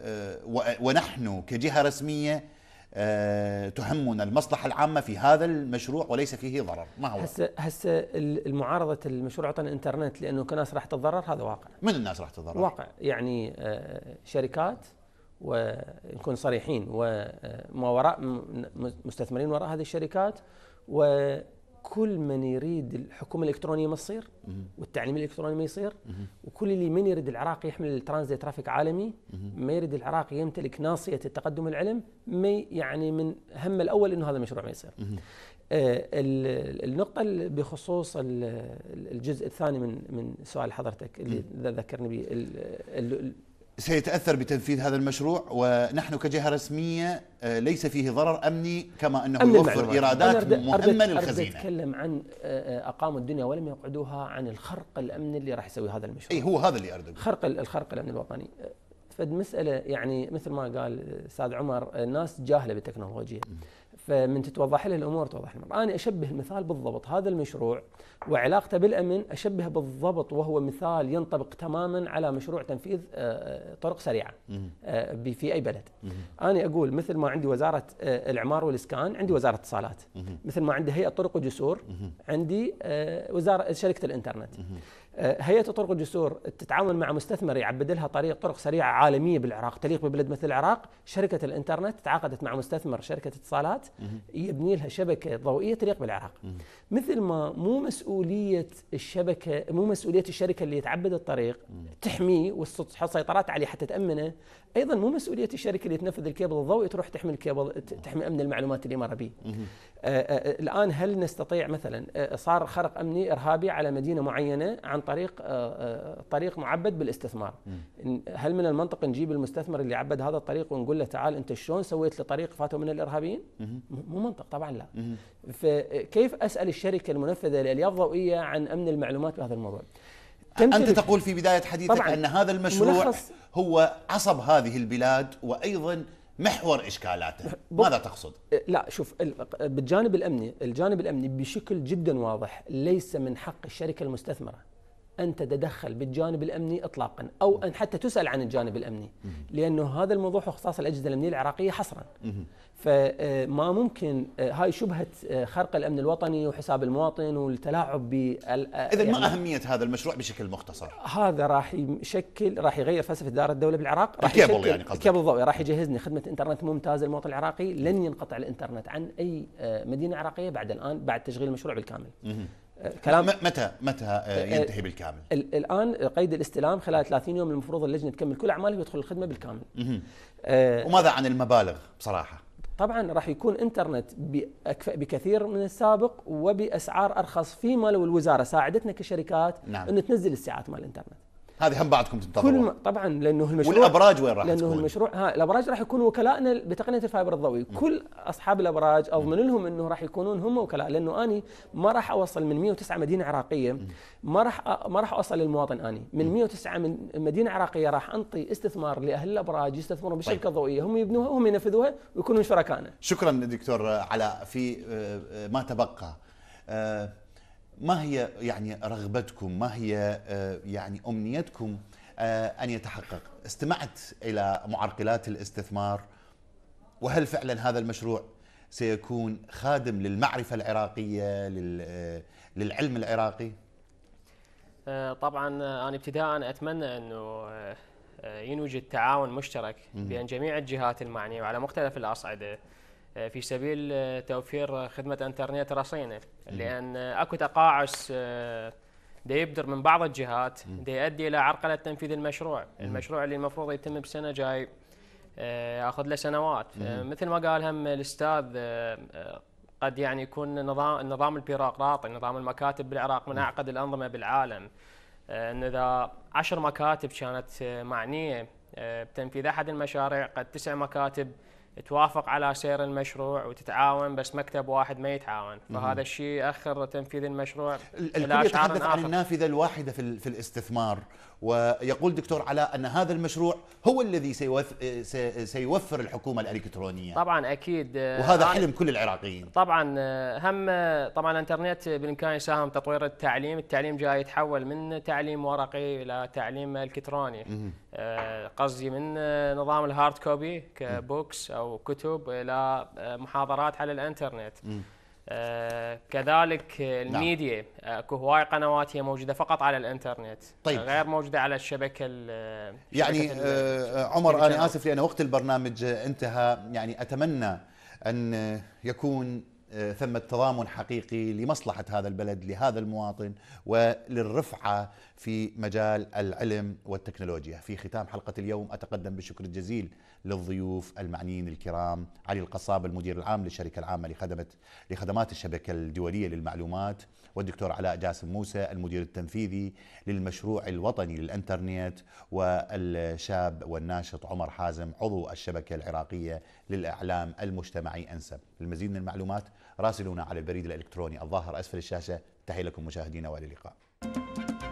آه، ونحن كجهه رسميه آه، تهمنا المصلحة العامة في هذا المشروع وليس فيه ضرر ما هو هسه هسه المعارضة المشروع عطنا الانترنت لأنه كناس راح تتضرر هذا واقع من الناس راح تتضرر؟ واقع يعني شركات ونكون صريحين وما وراء مستثمرين وراء هذه الشركات و كل من يريد الحكومه الالكترونيه ما تصير والتعليم الالكتروني ما يصير وكل اللي من يريد العراق يحمل الترانزيت ترافيك عالمي ما يريد العراق يمتلك ناصيه التقدم العلم ما يعني من هم الاول انه هذا المشروع ما يصير آه النقطة بخصوص الجزء الثاني من من سؤال حضرتك اللي ذكرني به سيتاثر بتنفيذ هذا المشروع ونحن كجهه رسميه آه، ليس فيه ضرر امني كما انه أمن يوفر ايرادات مهمه للخزينه. أنا اتكلم عن آه، آه، اقاموا الدنيا ولم يقعدوها عن الخرق الامني اللي راح يسوي هذا المشروع. اي هو هذا اللي ارد خرق الخرق الامني الوطني. فد مساله يعني مثل ما قال استاذ عمر الناس جاهله بالتكنولوجيا. م. فمن تتوضح له الامور توضح المراه، انا اشبه المثال بالضبط، هذا المشروع وعلاقته بالامن اشبهه بالضبط وهو مثال ينطبق تماما على مشروع تنفيذ آه، آه، طرق سريعه آه، في اي بلد. انا اقول مثل ما عندي وزاره العمار والاسكان، عندي وزاره اتصالات، مثل ما عندي هيئه طرق وجسور، عندي وزاره شركه الانترنت. آه، هيئه الطرق والجسور تتعاون مع مستثمر يعبد لها طريق طرق سريعه عالميه بالعراق تليق ببلد مثل العراق شركه الانترنت تعاقدت مع مستثمر شركه اتصالات يبني لها شبكه ضوئيه تليق بالعراق مثل ما مو مسؤوليه الشبكه مو مسؤوليه الشركه اللي تعبد الطريق تحميه وتحط سيطرات عليه حتى تامنه ايضا مو مسؤوليه الشركه اللي تنفذ الكيبل الضوئي تروح تحمي الكيبل تحمي امن المعلومات اللي مر به آه، آه، آه، الان هل نستطيع مثلا صار خرق امني ارهابي على مدينه معينه عن طريق طريق معبد بالاستثمار هل من المنطق نجيب المستثمر اللي عبد هذا الطريق ونقول له تعال انت شلون سويت لطريق طريق فاتوا من الارهابيين مو منطق طبعا لا فكيف اسال الشركه المنفذه للالياف الضوئيه عن امن المعلومات بهذا الموضوع؟ انت تقول في بدايه حديثك ان هذا المشروع هو عصب هذه البلاد وايضا محور اشكالاته ماذا تقصد لا شوف بالجانب الامني الجانب الامني بشكل جدا واضح ليس من حق الشركه المستثمره أن تتدخل بالجانب الأمني إطلاقا أو أن حتى تسأل عن الجانب الأمني لأنه هذا الموضوع هو اختصاص الأجهزة الأمنية العراقية حصرا فما آه، ممكن آه، هاي شبهة آه، خرق الأمن الوطني وحساب المواطن والتلاعب ب إذا يعني ما أهمية هذا المشروع بشكل مختصر هذا راح يشكل راح يغير فلسفة إدارة الدولة بالعراق راح الكابل يعني قصدك الكابل الضوئي راح يجهزني خدمة إنترنت ممتازة للمواطن العراقي لن ينقطع الإنترنت عن أي مدينة عراقية بعد الآن بعد تشغيل المشروع بالكامل كلام متى متى آه، آه، ينتهي بالكامل؟ الان قيد الاستلام خلال 30 يوم المفروض اللجنه تكمل كل اعمالها ويدخل الخدمه بالكامل. آه وماذا عن المبالغ بصراحه؟ طبعا راح يكون انترنت بكثير من السابق وباسعار ارخص فيما لو الوزاره ساعدتنا كشركات نعم. انه تنزل الساعات مال الانترنت. هذه هم بعدكم تنتظرون كل طبعا لانه المشروع والابراج وين راح لانه تكون؟ المشروع ها الابراج راح يكون وكلائنا بتقنيه الفايبر الضوئي، كل اصحاب الابراج اضمن لهم انه راح يكونون هم وكلاء لانه اني ما راح اوصل من 109 مدينه عراقيه ما راح ما راح اوصل للمواطن اني، من 109 من مدينه عراقيه راح انطي استثمار لاهل الابراج يستثمرون طيب. بشركه طيب. ضوئيه هم يبنوها وهم ينفذوها ويكونون شركائنا. شكرا دكتور علاء في آه، آه، ما تبقى آه، ما هي يعني رغبتكم ما هي آه، يعني أمنيتكم آه، أن يتحقق استمعت إلى معرقلات الاستثمار وهل فعلا هذا المشروع سيكون خادم للمعرفة العراقية آه، للعلم العراقي طبعا أنا ابتداء أتمنى أنه ينوجد تعاون مشترك بين جميع الجهات المعنية وعلى مختلف الأصعدة آه، في سبيل آه، توفير آه، خدمة انترنت رصينة لأن أكو تقاعس دا يبدر من بعض الجهات دا يؤدي إلى عرقلة تنفيذ المشروع المشروع اللي المفروض يتم بسنة جاي أخذ له سنوات مثل ما قال هم الأستاذ قد يعني يكون نظام النظام البيروقراطي نظام المكاتب بالعراق من أعقد الأنظمة بالعالم أن إذا عشر مكاتب كانت معنية بتنفيذ أحد المشاريع قد تسع مكاتب توافق على سير المشروع وتتعاون بس مكتب واحد ما يتعاون فهذا الشيء اخر تنفيذ المشروع الكل يتحدث عن النافذه الواحده في, الاستثمار ويقول دكتور علاء أن هذا المشروع هو الذي سيوفر الحكومة الإلكترونية طبعا أكيد آه، وهذا آه، حلم كل العراقيين طبعا آه، هم طبعا الانترنت بالإمكان يساهم تطوير التعليم التعليم جاي يتحول من تعليم ورقي إلى تعليم إلكتروني قصدي من نظام الهارد كوبي كبوكس أو كتب إلى محاضرات على الانترنت كذلك نعم. الميديا نعم. اكو هواي قنوات هي موجوده فقط على الانترنت طيب. غير موجوده على الشبكه يعني آه عمر انا اسف لان وقت البرنامج انتهى يعني اتمنى ان يكون ثمة تضامن حقيقي لمصلحة هذا البلد لهذا المواطن وللرفعة في مجال العلم والتكنولوجيا في ختام حلقة اليوم أتقدم بالشكر الجزيل للضيوف المعنيين الكرام علي القصاب المدير العام للشركة العامة لخدمة لخدمات الشبكة الدولية للمعلومات والدكتور علاء جاسم موسى المدير التنفيذي للمشروع الوطني للانترنت والشاب والناشط عمر حازم عضو الشبكة العراقية للإعلام المجتمعي أنسب للمزيد من المعلومات راسلونا على البريد الإلكتروني الظاهر أسفل الشاشة تحية لكم مشاهدينا وإلى اللقاء